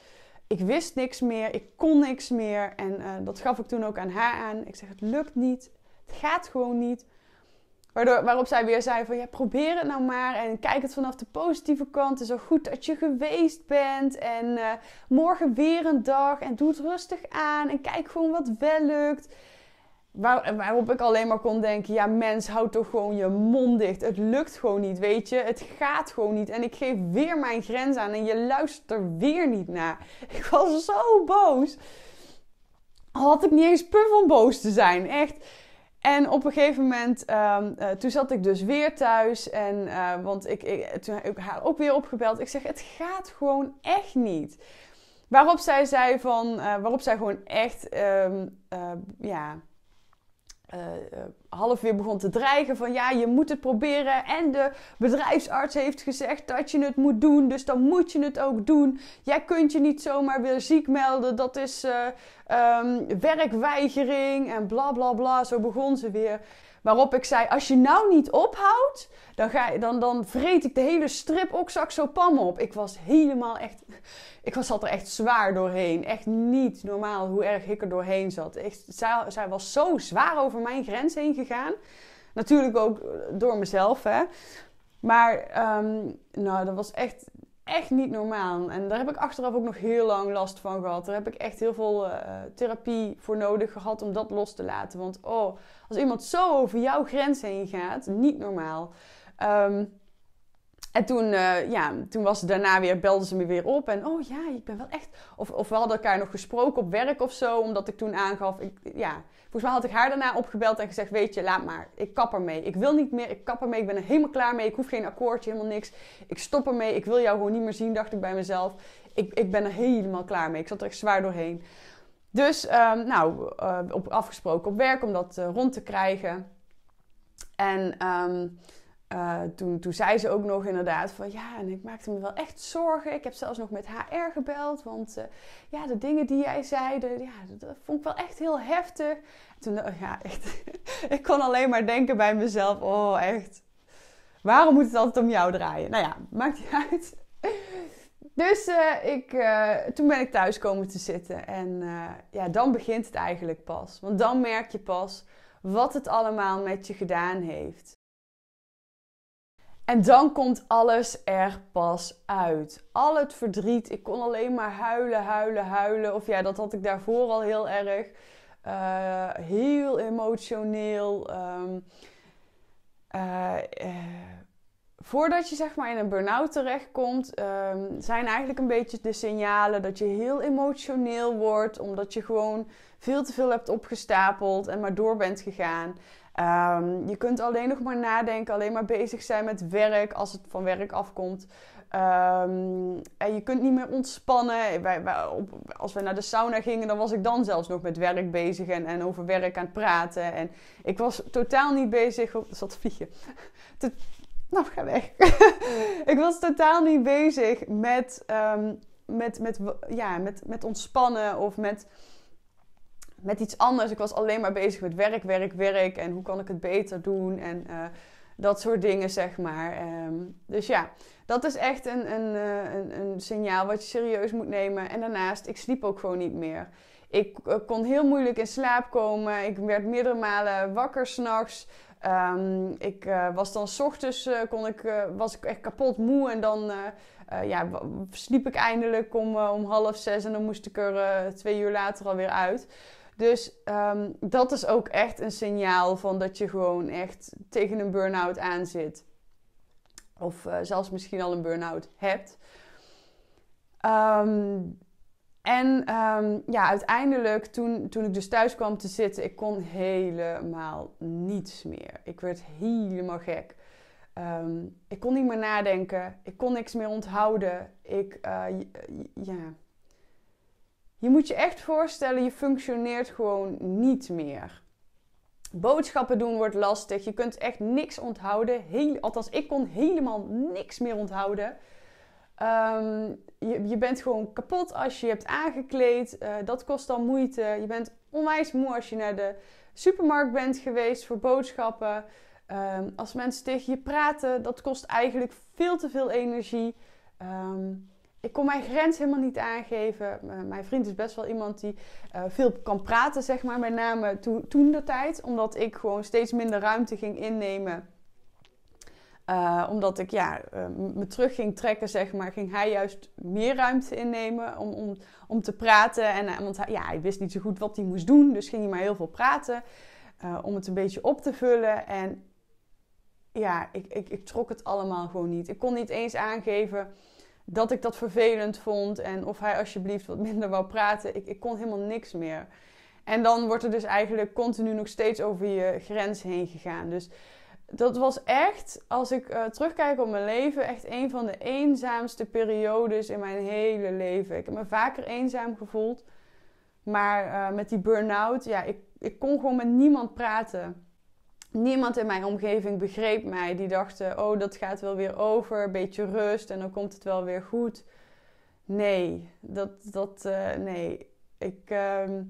ik wist niks meer, ik kon niks meer. En eh, dat gaf ik toen ook aan haar aan. Ik zeg, het lukt niet, het gaat gewoon niet. Waardoor, waarop zij weer zei van, ja, probeer het nou maar en kijk het vanaf de positieve kant. Het is al goed dat je geweest bent en eh, morgen weer een dag en doe het rustig aan en kijk gewoon wat wel lukt. Waar, waarop ik alleen maar kon denken: ja, mens, houd toch gewoon je mond dicht. Het lukt gewoon niet, weet je. Het gaat gewoon niet. En ik geef weer mijn grens aan en je luistert er weer niet naar. Ik was zo boos. Had ik niet eens puf om boos te zijn, echt. En op een gegeven moment, ehm, eh, toen zat ik dus weer thuis. En, eh, want ik, ik, toen heb ik haar ook weer opgebeld. Ik zeg: het gaat gewoon echt niet. Waarop zij zei van, eh, waarop zij gewoon echt, ehm, ja eh, eh, half weer begon te dreigen van ja, je moet het proberen. En de bedrijfsarts heeft gezegd dat je het moet doen, dus dan moet je het ook doen. Jij kunt je niet zomaar weer ziek melden, dat is eh, ehm, werkweigering en bla bla bla. Zo begon ze weer. Waarop ik zei: Als je nou niet ophoudt, dan, ga, dan, dan vreet ik de hele strip pam op. Ik was helemaal echt ik was zat er echt zwaar doorheen. Echt niet normaal hoe erg ik er doorheen zat. Echt, zij, zij was zo zwaar over mijn grens heen gegaan. Natuurlijk ook eh, door mezelf, hè. Maar ehm, nou, dat was echt, echt niet normaal. En daar heb ik achteraf ook nog heel lang last van gehad. Daar heb ik echt heel veel eh, therapie voor nodig gehad om dat los te laten. Want oh, als iemand zo over jouw grens heen gaat, niet normaal. Ehm, en toen, eh, ja, toen was daarna weer, belden ze me weer op. En oh ja, ik ben wel echt. Of, of we hadden elkaar nog gesproken op werk of zo. Omdat ik toen aangaf. Ik, ja, volgens mij had ik haar daarna opgebeld en gezegd: Weet je, laat maar. Ik kap ermee. Ik wil niet meer. Ik kap ermee. Ik ben er helemaal klaar mee. Ik hoef geen akkoordje, helemaal niks. Ik stop ermee. Ik wil jou gewoon niet meer zien, dacht ik bij mezelf. Ik, ik ben er helemaal klaar mee. Ik zat er echt zwaar doorheen. Dus, ehm, nou, eh, op, afgesproken op werk om dat eh, rond te krijgen. En. Um, eh, toen, toen zei ze ook nog inderdaad van ja, en ik maakte me wel echt zorgen. Ik heb zelfs nog met HR gebeld, want eh, ja, de dingen die jij zei, de, ja, dat, vond ik wel echt heel heftig. toen, eh, ja, echt, ik kon alleen maar denken bij mezelf, oh echt, waarom moet het altijd om jou draaien? Nou ja, maakt niet uit. Dus ik, toen ben ik thuis komen te zitten. En ja, dan begint het eigenlijk pas. Want dan merk je pas wat het allemaal met je gedaan heeft. En dan komt alles er pas uit. Al het verdriet. Ik kon alleen maar huilen, huilen, huilen. Of ja, dat had ik daarvoor al heel erg. Eh, heel emotioneel. Ehm, eh, eh, voordat je zeg maar in een burn-out terechtkomt, ehm, zijn eigenlijk een beetje de signalen dat je heel emotioneel wordt. Omdat je gewoon veel te veel hebt opgestapeld en maar door bent gegaan. Ehm, je kunt alleen nog maar nadenken, alleen maar bezig zijn met werk als het van werk afkomt. Ehm, en je kunt niet meer ontspannen. Wij, als we naar de sauna gingen, dan was ik dan zelfs nog met werk bezig en, en over werk aan het praten. En ik was totaal niet bezig. Op, zat te vliegen. nou, ga weg. ik was totaal niet bezig met, ehm, met, met, ja, met, met ontspannen of met met iets anders. Ik was alleen maar bezig met werk, werk, werk. En hoe kan ik het beter doen? En eh, dat soort dingen, zeg maar. Ehm, dus ja, dat is echt een, een, eh, een, een, signaal wat je serieus moet nemen. En daarnaast, ik sliep ook gewoon niet meer. Ik eh, kon heel moeilijk in slaap komen. Ik werd meerdere malen wakker s'nachts. Um, ik was dan s ochtends kon ik, was ik echt kapot moe en dan ja, sliep ik eindelijk om, om half zes en dan moest ik er twee uur later alweer uit. Dus ehm, dat is ook echt een signaal van dat je gewoon echt tegen een burn-out aan zit. Of eh, zelfs misschien al een burn-out hebt. Ehm, en ehm, ja, uiteindelijk toen, toen ik dus thuis kwam te zitten, ik kon helemaal niets meer. Ik werd helemaal gek. ik kon niet meer nadenken. Ik kon niks meer onthouden. Ik, eh, ja, je moet je echt voorstellen, je functioneert gewoon niet meer. Boodschappen doen wordt lastig. Je kunt echt niks onthouden. Heel, althans, ik kon helemaal niks meer onthouden. Ehm, je, je, bent gewoon kapot als je hebt aangekleed. Eh, dat kost dan moeite. Je bent onwijs moe als je naar de supermarkt bent geweest voor boodschappen. Ehm, als mensen tegen je praten, dat kost eigenlijk veel te veel energie. Ehm, ik kon mijn grens helemaal niet aangeven. mijn vriend is best wel iemand die eh, veel kan praten, zeg maar, met name to toen de tijd. Omdat ik gewoon steeds minder ruimte ging innemen. Eh, omdat ik ja, eh, me terug ging trekken, zeg maar, ging hij juist meer ruimte innemen om, om, om te praten. En, want hij, ja, hij wist niet zo goed wat hij moest doen, dus ging hij maar heel veel praten om het een beetje op te vullen. En ja, ik, ik, ik trok het allemaal gewoon niet. Ik kon niet eens aangeven dat ik dat vervelend vond en of hij alsjeblieft wat minder wou praten. Ik, ik kon helemaal niks meer. En dan wordt er dus eigenlijk continu nog steeds over je grens heen gegaan. Dus dat was echt, als ik eh, terugkijk op mijn leven, echt een van de eenzaamste periodes in mijn hele leven. Ik heb me vaker eenzaam gevoeld. Maar eh, met die burn-out, ja, ik, ik kon gewoon met niemand praten niemand in mijn omgeving begreep mij. Die dachten, oh, dat gaat wel weer over, een beetje rust en dan komt het wel weer goed. Nee, dat, dat, eh, nee. Ik, uh, ehm,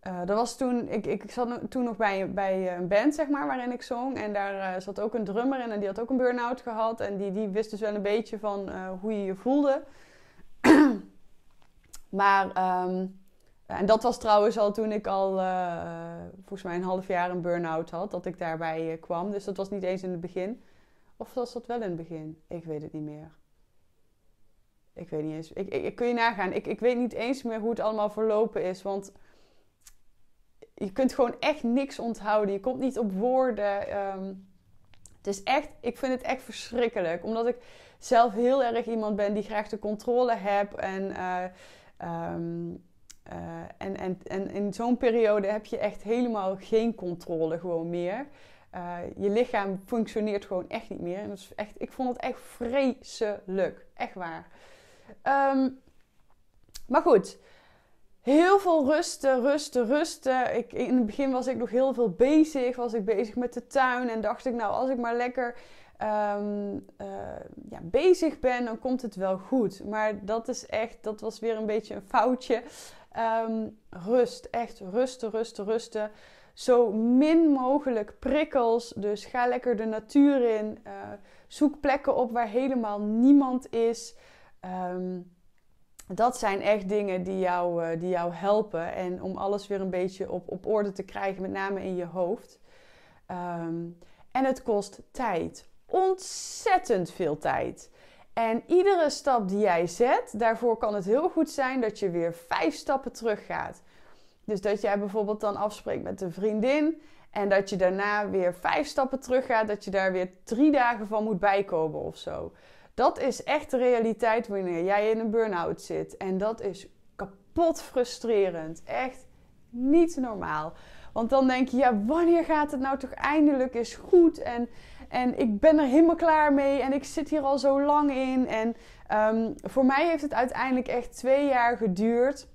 eh, dat was toen, ik, ik zat toen nog bij, bij een band, zeg maar, waarin ik zong. En daar eh, zat ook een drummer in en die had ook een burn-out gehad. En die, die wist dus wel een beetje van hoe je je voelde. maar... Ehm, en dat was trouwens al toen ik al eh, volgens mij een half jaar een burn-out had, dat ik daarbij eh, kwam. Dus dat was niet eens in het begin. Of was dat wel in het begin? Ik weet het niet meer. Ik weet niet eens. Ik, ik, kun je nagaan. Ik, ik weet niet eens meer hoe het allemaal verlopen is. Want je kunt gewoon echt niks onthouden. Je komt niet op woorden. Ehm, het is echt, ik vind het echt verschrikkelijk. Omdat ik zelf heel erg iemand ben die graag de controle heb. En eh, ehm, eh, en, en, en in zo'n periode heb je echt helemaal geen controle gewoon meer. Eh, je lichaam functioneert gewoon echt niet meer. En dat is echt, ik vond het echt vreselijk. Echt waar. Ehm, maar goed, heel veel rusten, rusten, rusten. Ik, in het begin was ik nog heel veel bezig. Was ik bezig met de tuin en dacht ik, nou, als ik maar lekker ehm, eh, ja, bezig ben, dan komt het wel goed. Maar dat is echt, dat was weer een beetje een foutje. Ehm, rust. Echt rusten, rusten, rusten. Zo min mogelijk prikkels. Dus ga lekker de natuur in. Uh, zoek plekken op waar helemaal niemand is. Ehm, dat zijn echt dingen die jou, eh, die jou helpen. En om alles weer een beetje op, op orde te krijgen, met name in je hoofd. Ehm, en het kost tijd. Ontzettend veel tijd. En iedere stap die jij zet, daarvoor kan het heel goed zijn dat je weer vijf stappen terug gaat. Dus dat jij bijvoorbeeld dan afspreekt met een vriendin en dat je daarna weer vijf stappen terug gaat, dat je daar weer drie dagen van moet bijkomen of zo. Dat is echt de realiteit wanneer jij in een burn-out zit. En dat is kapot frustrerend. Echt niet normaal. Want dan denk je, ja, wanneer gaat het nou toch eindelijk eens goed? En en ik ben er helemaal klaar mee en ik zit hier al zo lang in. En ehm, voor mij heeft het uiteindelijk echt twee jaar geduurd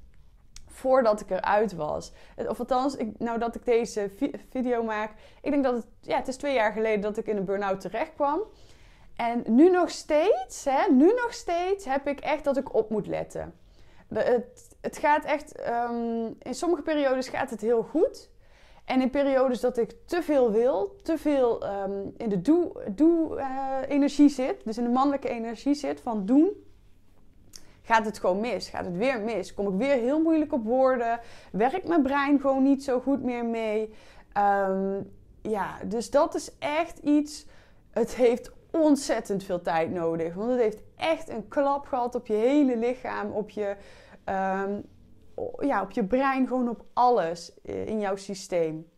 voordat ik eruit was. Eh, of althans, ik, nou dat ik deze video maak. Ik denk dat het, ja, het is twee jaar geleden dat ik in een burn-out terecht kwam. En nu nog steeds, hè, nu nog steeds heb ik echt dat ik op moet letten. het, het gaat echt, ehm, in sommige periodes gaat het heel goed. En in periodes dat ik te veel wil, te veel ehm, in de doe-energie eh, zit, dus in de mannelijke energie zit van doen, gaat het gewoon mis. Gaat het weer mis. Kom ik weer heel moeilijk op woorden. Werkt mijn brein gewoon niet zo goed meer mee. Ehm, ja, dus dat is echt iets. Het heeft ontzettend veel tijd nodig. Want het heeft echt een klap gehad op je hele lichaam, op je. Ehm, ja, op je brein, gewoon op alles in jouw systeem.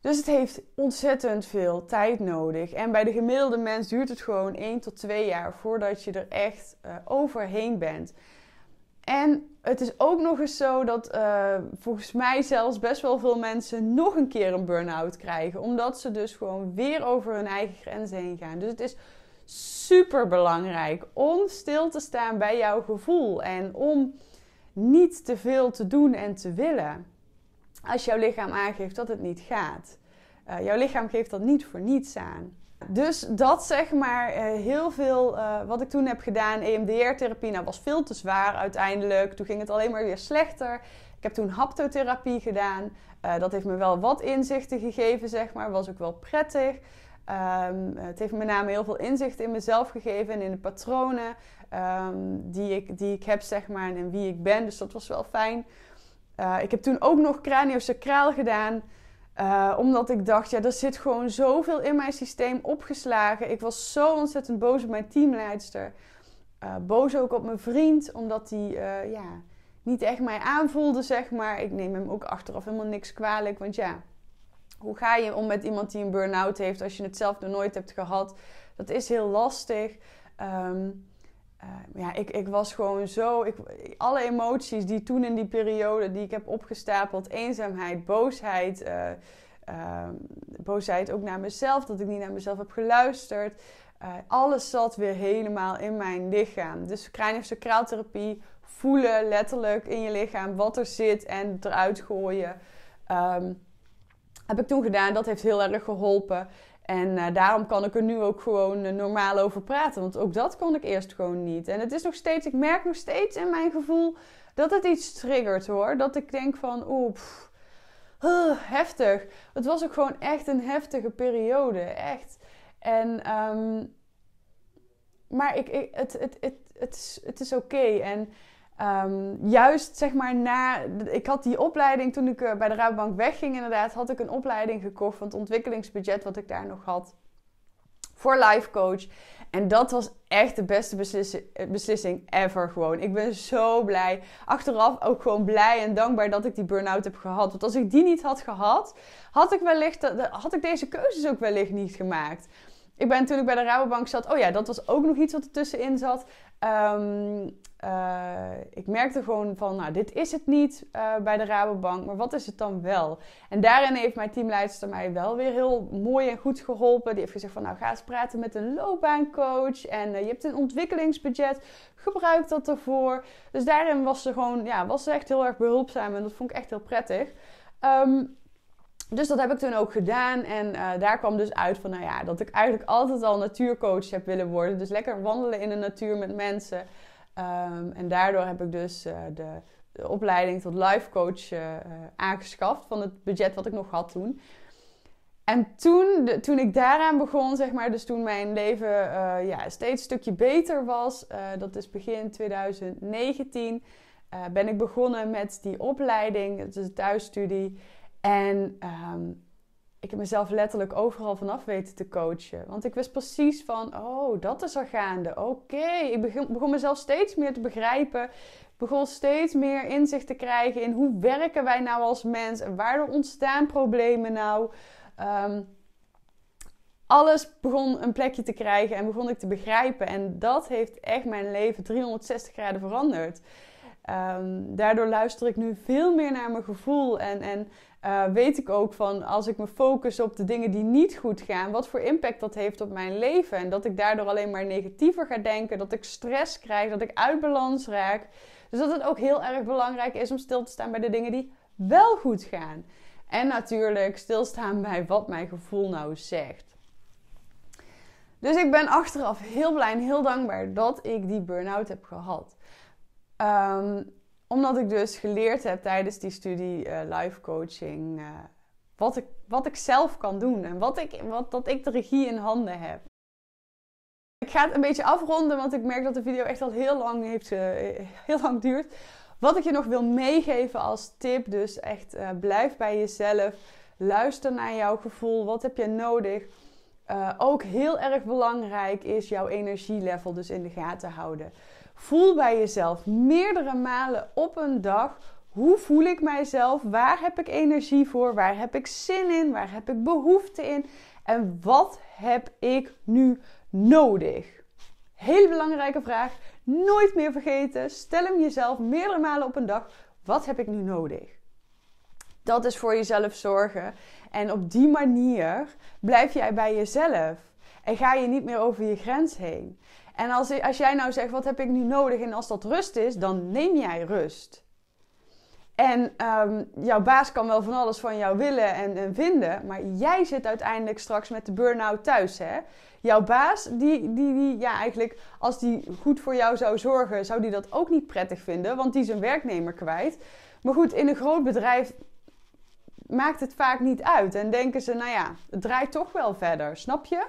Dus het heeft ontzettend veel tijd nodig. En bij de gemiddelde mens duurt het gewoon 1 tot 2 jaar voordat je er echt eh, overheen bent. En het is ook nog eens zo dat eh, volgens mij zelfs best wel veel mensen nog een keer een burn-out krijgen. Omdat ze dus gewoon weer over hun eigen grenzen heen gaan. Dus het is super belangrijk om stil te staan bij jouw gevoel en om niet te veel te doen en te willen als jouw lichaam aangeeft dat het niet gaat. Eh, jouw lichaam geeft dat niet voor niets aan. Dus dat zeg maar eh, heel veel eh, wat ik toen heb gedaan, EMDR-therapie, nou was veel te zwaar uiteindelijk. Toen ging het alleen maar weer slechter. Ik heb toen haptotherapie gedaan. dat heeft me wel wat inzichten gegeven, zeg maar. Was ook wel prettig. Ehm, het heeft met name heel veel inzicht in mezelf gegeven en in de patronen ehm, die, ik, die ik heb, zeg maar, en in wie ik ben. Dus dat was wel fijn. Eh, ik heb toen ook nog craniosacraal gedaan. Eh, omdat ik dacht, ja, er zit gewoon zoveel in mijn systeem opgeslagen. Ik was zo ontzettend boos op mijn teamleidster. Eh, boos ook op mijn vriend, omdat die ja, niet echt mij aanvoelde, zeg maar. Ik neem hem ook achteraf helemaal niks kwalijk, want ja, hoe ga je om met iemand die een burn-out heeft als je het zelf nog nooit hebt gehad? Dat is heel lastig. Ehm, eh, ja, ik, ik was gewoon zo. Ik, alle emoties die toen in die periode die ik heb opgestapeld, eenzaamheid, boosheid. Eh, ehm, boosheid ook naar mezelf, dat ik niet naar mezelf heb geluisterd. Eh, alles zat weer helemaal in mijn lichaam. Dus kraaltherapie voelen letterlijk in je lichaam wat er zit en eruit gooien. Um, heb ik toen gedaan. Dat heeft heel erg geholpen. En eh, daarom kan ik er nu ook gewoon eh, normaal over praten. Want ook dat kon ik eerst gewoon niet. En het is nog steeds, ik merk nog steeds in mijn gevoel dat het iets triggert hoor. Dat ik denk van, oeh, heftig. Het was ook gewoon echt een heftige periode. Echt. En, ehm, maar ik, ik, het, het, het, het is, het is oké. En Ehm, juist zeg maar na. Ik had die opleiding toen ik eh, bij de Rabobank wegging, inderdaad, had ik een opleiding gekocht van het ontwikkelingsbudget wat ik daar nog had. Voor life coach. En dat was echt de beste beslissing, eh, beslissing ever gewoon. Ik ben zo blij. Achteraf ook gewoon blij en dankbaar dat ik die burn-out heb gehad. Want als ik die niet had gehad, had ik, wellicht, had ik deze keuzes ook wellicht niet gemaakt ik ben toen ik bij de Rabobank zat, oh ja, dat was ook nog iets wat er tussenin zat. Um, ik merkte gewoon van, nou, dit is het niet eh, bij de Rabobank, maar wat is het dan wel? En daarin heeft mijn teamleidster mij wel weer heel mooi en goed geholpen. Die heeft gezegd van, nou, ga eens praten met een loopbaancoach en eh, je hebt een ontwikkelingsbudget, gebruik dat ervoor. Dus daarin was ze gewoon, ja, was ze echt heel erg behulpzaam en dat vond ik echt heel prettig. Um, dus dat heb ik toen ook gedaan. En eh, daar kwam dus uit van, nou ja, dat ik eigenlijk altijd al natuurcoach heb willen worden. Dus lekker wandelen in de natuur met mensen. Ehm, en daardoor heb ik dus eh, de, opleiding tot life coach eh, aangeschaft van het budget wat ik nog had toen. En toen, toen ik daaraan begon, zeg maar, dus toen mijn leven ja, steeds een stukje beter was, dat is begin 2019, ben ik begonnen met die opleiding, dus thuisstudie. En ehm, ik heb mezelf letterlijk overal vanaf weten te coachen. Want ik wist precies van, oh, dat is al gaande. Oké, ik begon, begon mezelf steeds meer te begrijpen. Begon steeds meer inzicht te krijgen in hoe werken wij nou als mens. En waardoor ontstaan problemen nou. Ehm, alles begon een plekje te krijgen en begon ik te begrijpen. En dat heeft echt mijn leven 360 graden veranderd. Ehm, daardoor luister ik nu veel meer naar mijn gevoel en, en eh, weet ik ook van als ik me focus op de dingen die niet goed gaan, wat voor impact dat heeft op mijn leven. En dat ik daardoor alleen maar negatiever ga denken, dat ik stress krijg, dat ik uit balans raak. Dus dat het ook heel erg belangrijk is om stil te staan bij de dingen die wel goed gaan. En natuurlijk stilstaan bij wat mijn gevoel nou zegt. Dus ik ben achteraf heel blij en heel dankbaar dat ik die burn-out heb gehad. Um, omdat ik dus geleerd heb tijdens die studie uh, life coaching eh, wat, ik, wat ik zelf kan doen en wat ik, wat, dat ik de regie in handen heb. Ik ga het een beetje afronden, want ik merk dat de video echt al heel lang, heeft, eh, heel lang duurt. Wat ik je nog wil meegeven als tip, dus echt blijf bij jezelf. Luister naar jouw gevoel. Wat heb je nodig? ook heel erg belangrijk is jouw energielevel dus in de gaten houden. Voel bij jezelf meerdere malen op een dag hoe voel ik mijzelf? Waar heb ik energie voor? Waar heb ik zin in? Waar heb ik behoefte in? En wat heb ik nu nodig? Hele belangrijke vraag. Nooit meer vergeten. Stel hem jezelf meerdere malen op een dag. Wat heb ik nu nodig? Dat is voor jezelf zorgen. En op die manier blijf jij bij jezelf. En ga je niet meer over je grens heen. En als, als jij nou zegt, wat heb ik nu nodig? En als dat rust is, dan neem jij rust. En ehm, jouw baas kan wel van alles van jou willen en, en vinden, maar jij zit uiteindelijk straks met de burn-out thuis. Hè? Jouw baas, die, die, die, ja, eigenlijk, als die goed voor jou zou zorgen, zou die dat ook niet prettig vinden, want die is een werknemer kwijt. Maar goed, in een groot bedrijf maakt het vaak niet uit en denken ze, nou ja, het draait toch wel verder, snap je?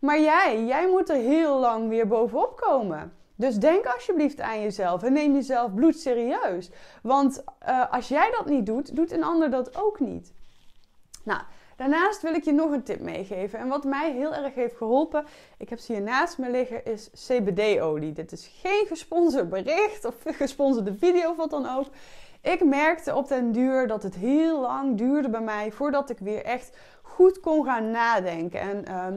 Maar jij, jij moet er heel lang weer bovenop komen. Dus denk alsjeblieft aan jezelf en neem jezelf bloedserieus. Want eh, als jij dat niet doet, doet een ander dat ook niet. Nou, daarnaast wil ik je nog een tip meegeven. En wat mij heel erg heeft geholpen, ik heb ze hier naast me liggen, is CBD-olie. Dit is geen gesponsord bericht of gesponsorde video of wat dan ook. Ik merkte op den duur dat het heel lang duurde bij mij voordat ik weer echt goed kon gaan nadenken. En. Ehm,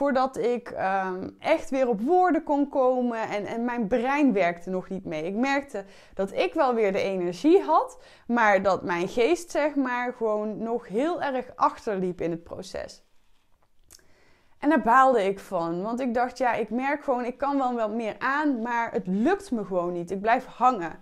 Voordat ik ehm, echt weer op woorden kon komen en, en mijn brein werkte nog niet mee. Ik merkte dat ik wel weer de energie had, maar dat mijn geest, zeg maar, gewoon nog heel erg achterliep in het proces. En daar baalde ik van. Want ik dacht, ja, ik merk gewoon, ik kan wel wat meer aan, maar het lukt me gewoon niet. Ik blijf hangen.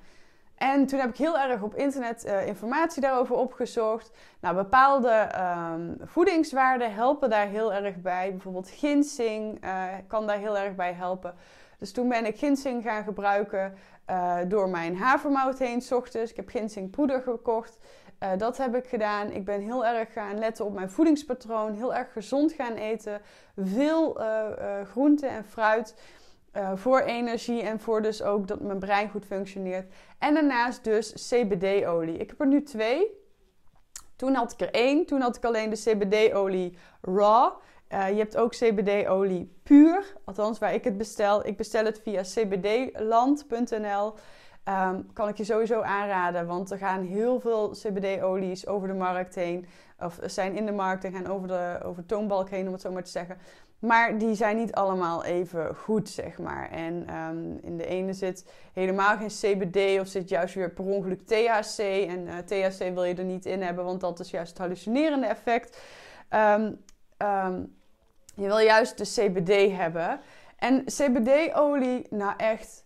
En toen heb ik heel erg op internet eh, informatie daarover opgezocht. Nou, bepaalde ehm, voedingswaarden helpen daar heel erg bij. Bijvoorbeeld ginseng eh, kan daar heel erg bij helpen. Dus toen ben ik ginseng gaan gebruiken eh, door mijn havermout heen, s ochtends. Ik heb ginsengpoeder gekocht. dat heb ik gedaan. Ik ben heel erg gaan letten op mijn voedingspatroon. Heel erg gezond gaan eten. Veel uh, groente en fruit. Eh, voor energie en voor dus ook dat mijn brein goed functioneert. En daarnaast dus CBD-olie. Ik heb er nu twee. Toen had ik er één. Toen had ik alleen de CBD-olie raw. Eh, je hebt ook CBD-olie puur. Althans, waar ik het bestel. Ik bestel het via cbdland.nl. Um, ehm, kan ik je sowieso aanraden, want er gaan heel veel CBD-olies over de markt heen. Of zijn in de markt en gaan over de, over de toonbalk heen, om het zo maar te zeggen. Maar die zijn niet allemaal even goed, zeg maar. En ehm, in de ene zit helemaal geen CBD of zit juist weer per ongeluk THC. En eh, THC wil je er niet in hebben, want dat is juist het hallucinerende effect. Ehm, ehm, je wil juist de CBD hebben. En CBD-olie, nou echt,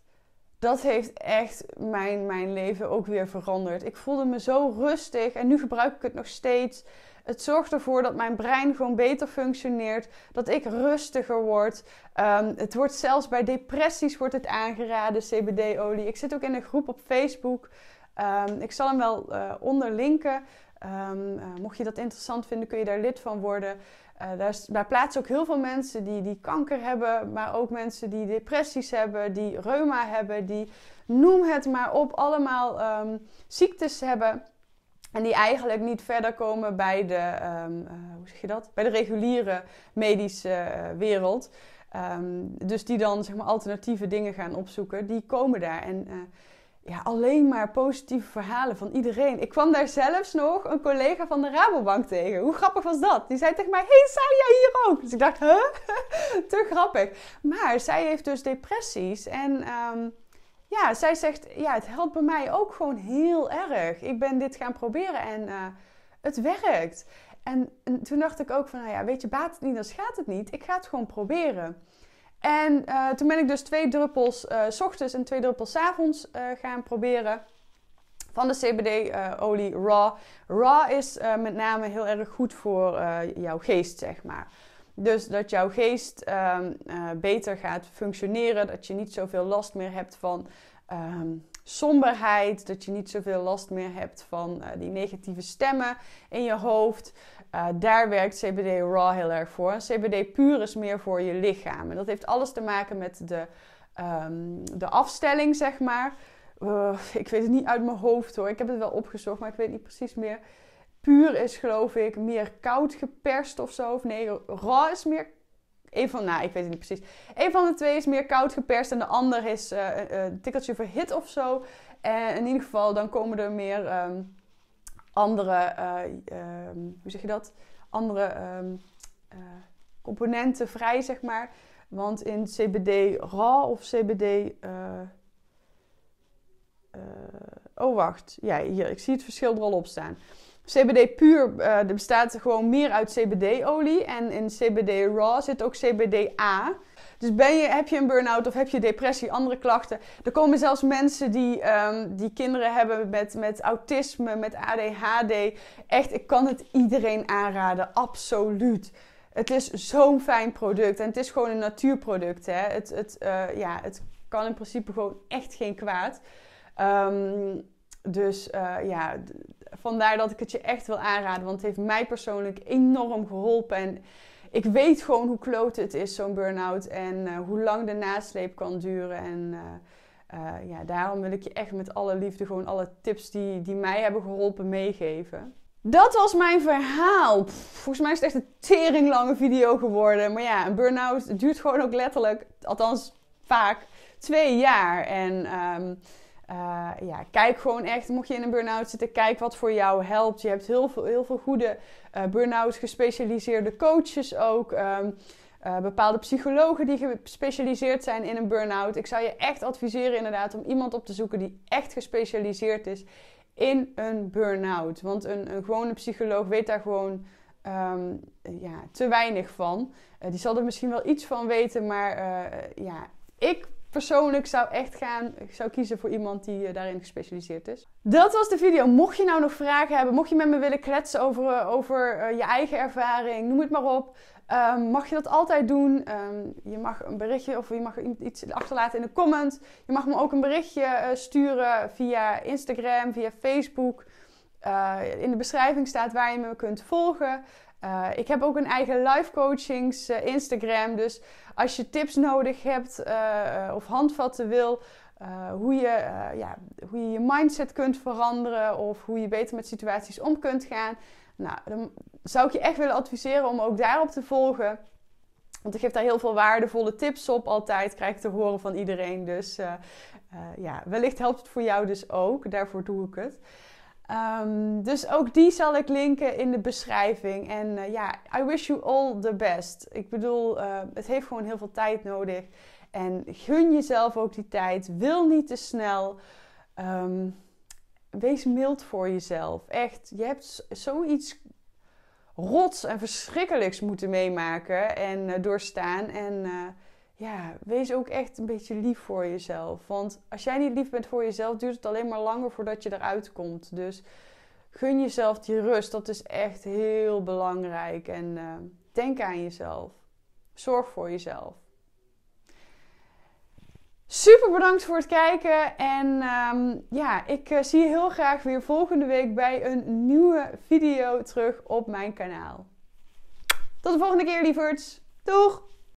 dat heeft echt mijn, mijn leven ook weer veranderd. Ik voelde me zo rustig en nu gebruik ik het nog steeds. Het zorgt ervoor dat mijn brein gewoon beter functioneert, dat ik rustiger word. Ehm, het wordt zelfs bij depressies wordt het aangeraden, CBD-olie. Ik zit ook in een groep op Facebook. Ehm, ik zal hem wel eh, onderlinken. Ehm, eh, mocht je dat interessant vinden, kun je daar lid van worden. Eh, daar, is, plaatsen ook heel veel mensen die, die kanker hebben, maar ook mensen die depressies hebben, die reuma hebben, die noem het maar op, allemaal ziektes hebben. En die eigenlijk niet verder komen bij de, ehm, eh, hoe zeg je dat? bij de reguliere medische eh, wereld. Ehm, dus die dan zeg maar, alternatieve dingen gaan opzoeken, die komen daar. En eh, ja, alleen maar positieve verhalen van iedereen. Ik kwam daar zelfs nog een collega van de Rabobank tegen. Hoe grappig was dat? Die zei tegen mij: Hey, sta jij hier ook? Dus ik dacht: Huh? Te grappig. Maar zij heeft dus depressies. En. Ehm, ja, zij zegt, ja, het helpt bij mij ook gewoon heel erg. Ik ben dit gaan proberen en eh, het werkt. En, toen dacht ik ook van, nou ja, weet je, baat het niet, dan gaat het niet. Ik ga het gewoon proberen. En eh, toen ben ik dus twee druppels eh, ochtends en twee druppels avonds gaan proberen van de CBD-olie Raw. Raw is met name heel erg goed voor jouw geest, zeg maar. Dus dat jouw geest ehm, eh, beter gaat functioneren, dat je niet zoveel last meer hebt van ehm, somberheid, dat je niet zoveel last meer hebt van eh, die negatieve stemmen in je hoofd. Eh, daar werkt CBD Raw heel erg voor. CBD puur is meer voor je lichaam. En dat heeft alles te maken met de, ehm, de afstelling, zeg maar. ik weet het niet uit mijn hoofd hoor. Ik heb het wel opgezocht, maar ik weet niet precies meer puur is, geloof ik, meer koud geperst of zo. Of nee, raw is meer. Een van, nou, ik weet het niet precies. Een van de twee is meer koud geperst en de ander is eh, eh, eh, een tikkeltje verhit of zo. En in ieder geval, dan komen er meer ehm, andere, ehm, hoe zeg je dat? Andere ehm, componenten vrij, zeg maar. Want in CBD raw of CBD. oh, wacht. Ja, hier, ik zie het verschil er al op staan. CBD puur eh, er bestaat gewoon meer uit CBD-olie. En in CBD Raw zit ook CBD-A. Dus ben je, heb je een burn-out of heb je depressie, andere klachten. Er komen zelfs mensen die, ehm, die kinderen hebben met, met autisme, met ADHD. Echt, ik kan het iedereen aanraden. Absoluut. Het is zo'n fijn product. En het is gewoon een natuurproduct. Hè? Het, het, eh, ja, het kan in principe gewoon echt geen kwaad. Um, dus eh, ja, vandaar dat ik het je echt wil aanraden. Want het heeft mij persoonlijk enorm geholpen. En ik weet gewoon hoe kloot het is, zo'n burn-out. En eh, hoe lang de nasleep kan duren. En eh, ja, daarom wil ik je echt met alle liefde gewoon alle tips die, die mij hebben geholpen meegeven. Dat was mijn verhaal. volgens mij is het echt een teringlange video geworden. Maar ja, een burn-out duurt gewoon ook letterlijk, althans vaak, twee jaar. En... Ehm, eh, ja, kijk gewoon echt, mocht je in een burn-out zitten, kijk wat voor jou helpt. Je hebt heel veel, heel veel goede uh, burn-out gespecialiseerde coaches ook. Ehm, eh, bepaalde psychologen die gespecialiseerd zijn in een burn-out. Ik zou je echt adviseren inderdaad om iemand op te zoeken die echt gespecialiseerd is in een burn-out. Want een, een gewone psycholoog weet daar gewoon ehm, ja, te weinig van. die zal er misschien wel iets van weten, maar ja, ik persoonlijk zou echt gaan, ik zou kiezen voor iemand die eh, daarin gespecialiseerd is. Dat was de video. Mocht je nou nog vragen hebben, mocht je met me willen kletsen over, eh, over eh, je eigen ervaring, noem het maar op. Ehm, mag je dat altijd doen? Ehm, je mag een berichtje of je mag iets achterlaten in de comment. Je mag me ook een berichtje sturen via Instagram, via Facebook. in de beschrijving staat waar je me kunt volgen. ik heb ook een eigen live coachings Instagram. Dus als je tips nodig hebt eh, eh, of handvatten wil, eh, hoe, je, ja, hoe je je mindset kunt veranderen of hoe je beter met situaties om kunt gaan. Nou, dan zou ik je echt willen adviseren om ook daarop te volgen. Want ik geef daar heel veel waardevolle tips op altijd, krijg ik te horen van iedereen. Dus ja, wellicht helpt het voor jou dus ook. Daarvoor doe ik het. Ehm, dus ook die zal ik linken in de beschrijving. En eh, ja, I wish you all the best. Ik bedoel, eh, het heeft gewoon heel veel tijd nodig. En gun jezelf ook die tijd. Wil niet te snel. Ehm, wees mild voor jezelf. Echt, je hebt zoiets rots en verschrikkelijks moeten meemaken en eh, doorstaan. En ja, wees ook echt een beetje lief voor jezelf. Want als jij niet lief bent voor jezelf, duurt het alleen maar langer voordat je eruit komt. Dus gun jezelf die rust. Dat is echt heel belangrijk. En eh, denk aan jezelf. Zorg voor jezelf. Super bedankt voor het kijken. En ehm, ja, ik eh, zie je heel graag weer volgende week bij een nieuwe video terug op mijn kanaal. Tot de volgende keer, lieverds. Doeg!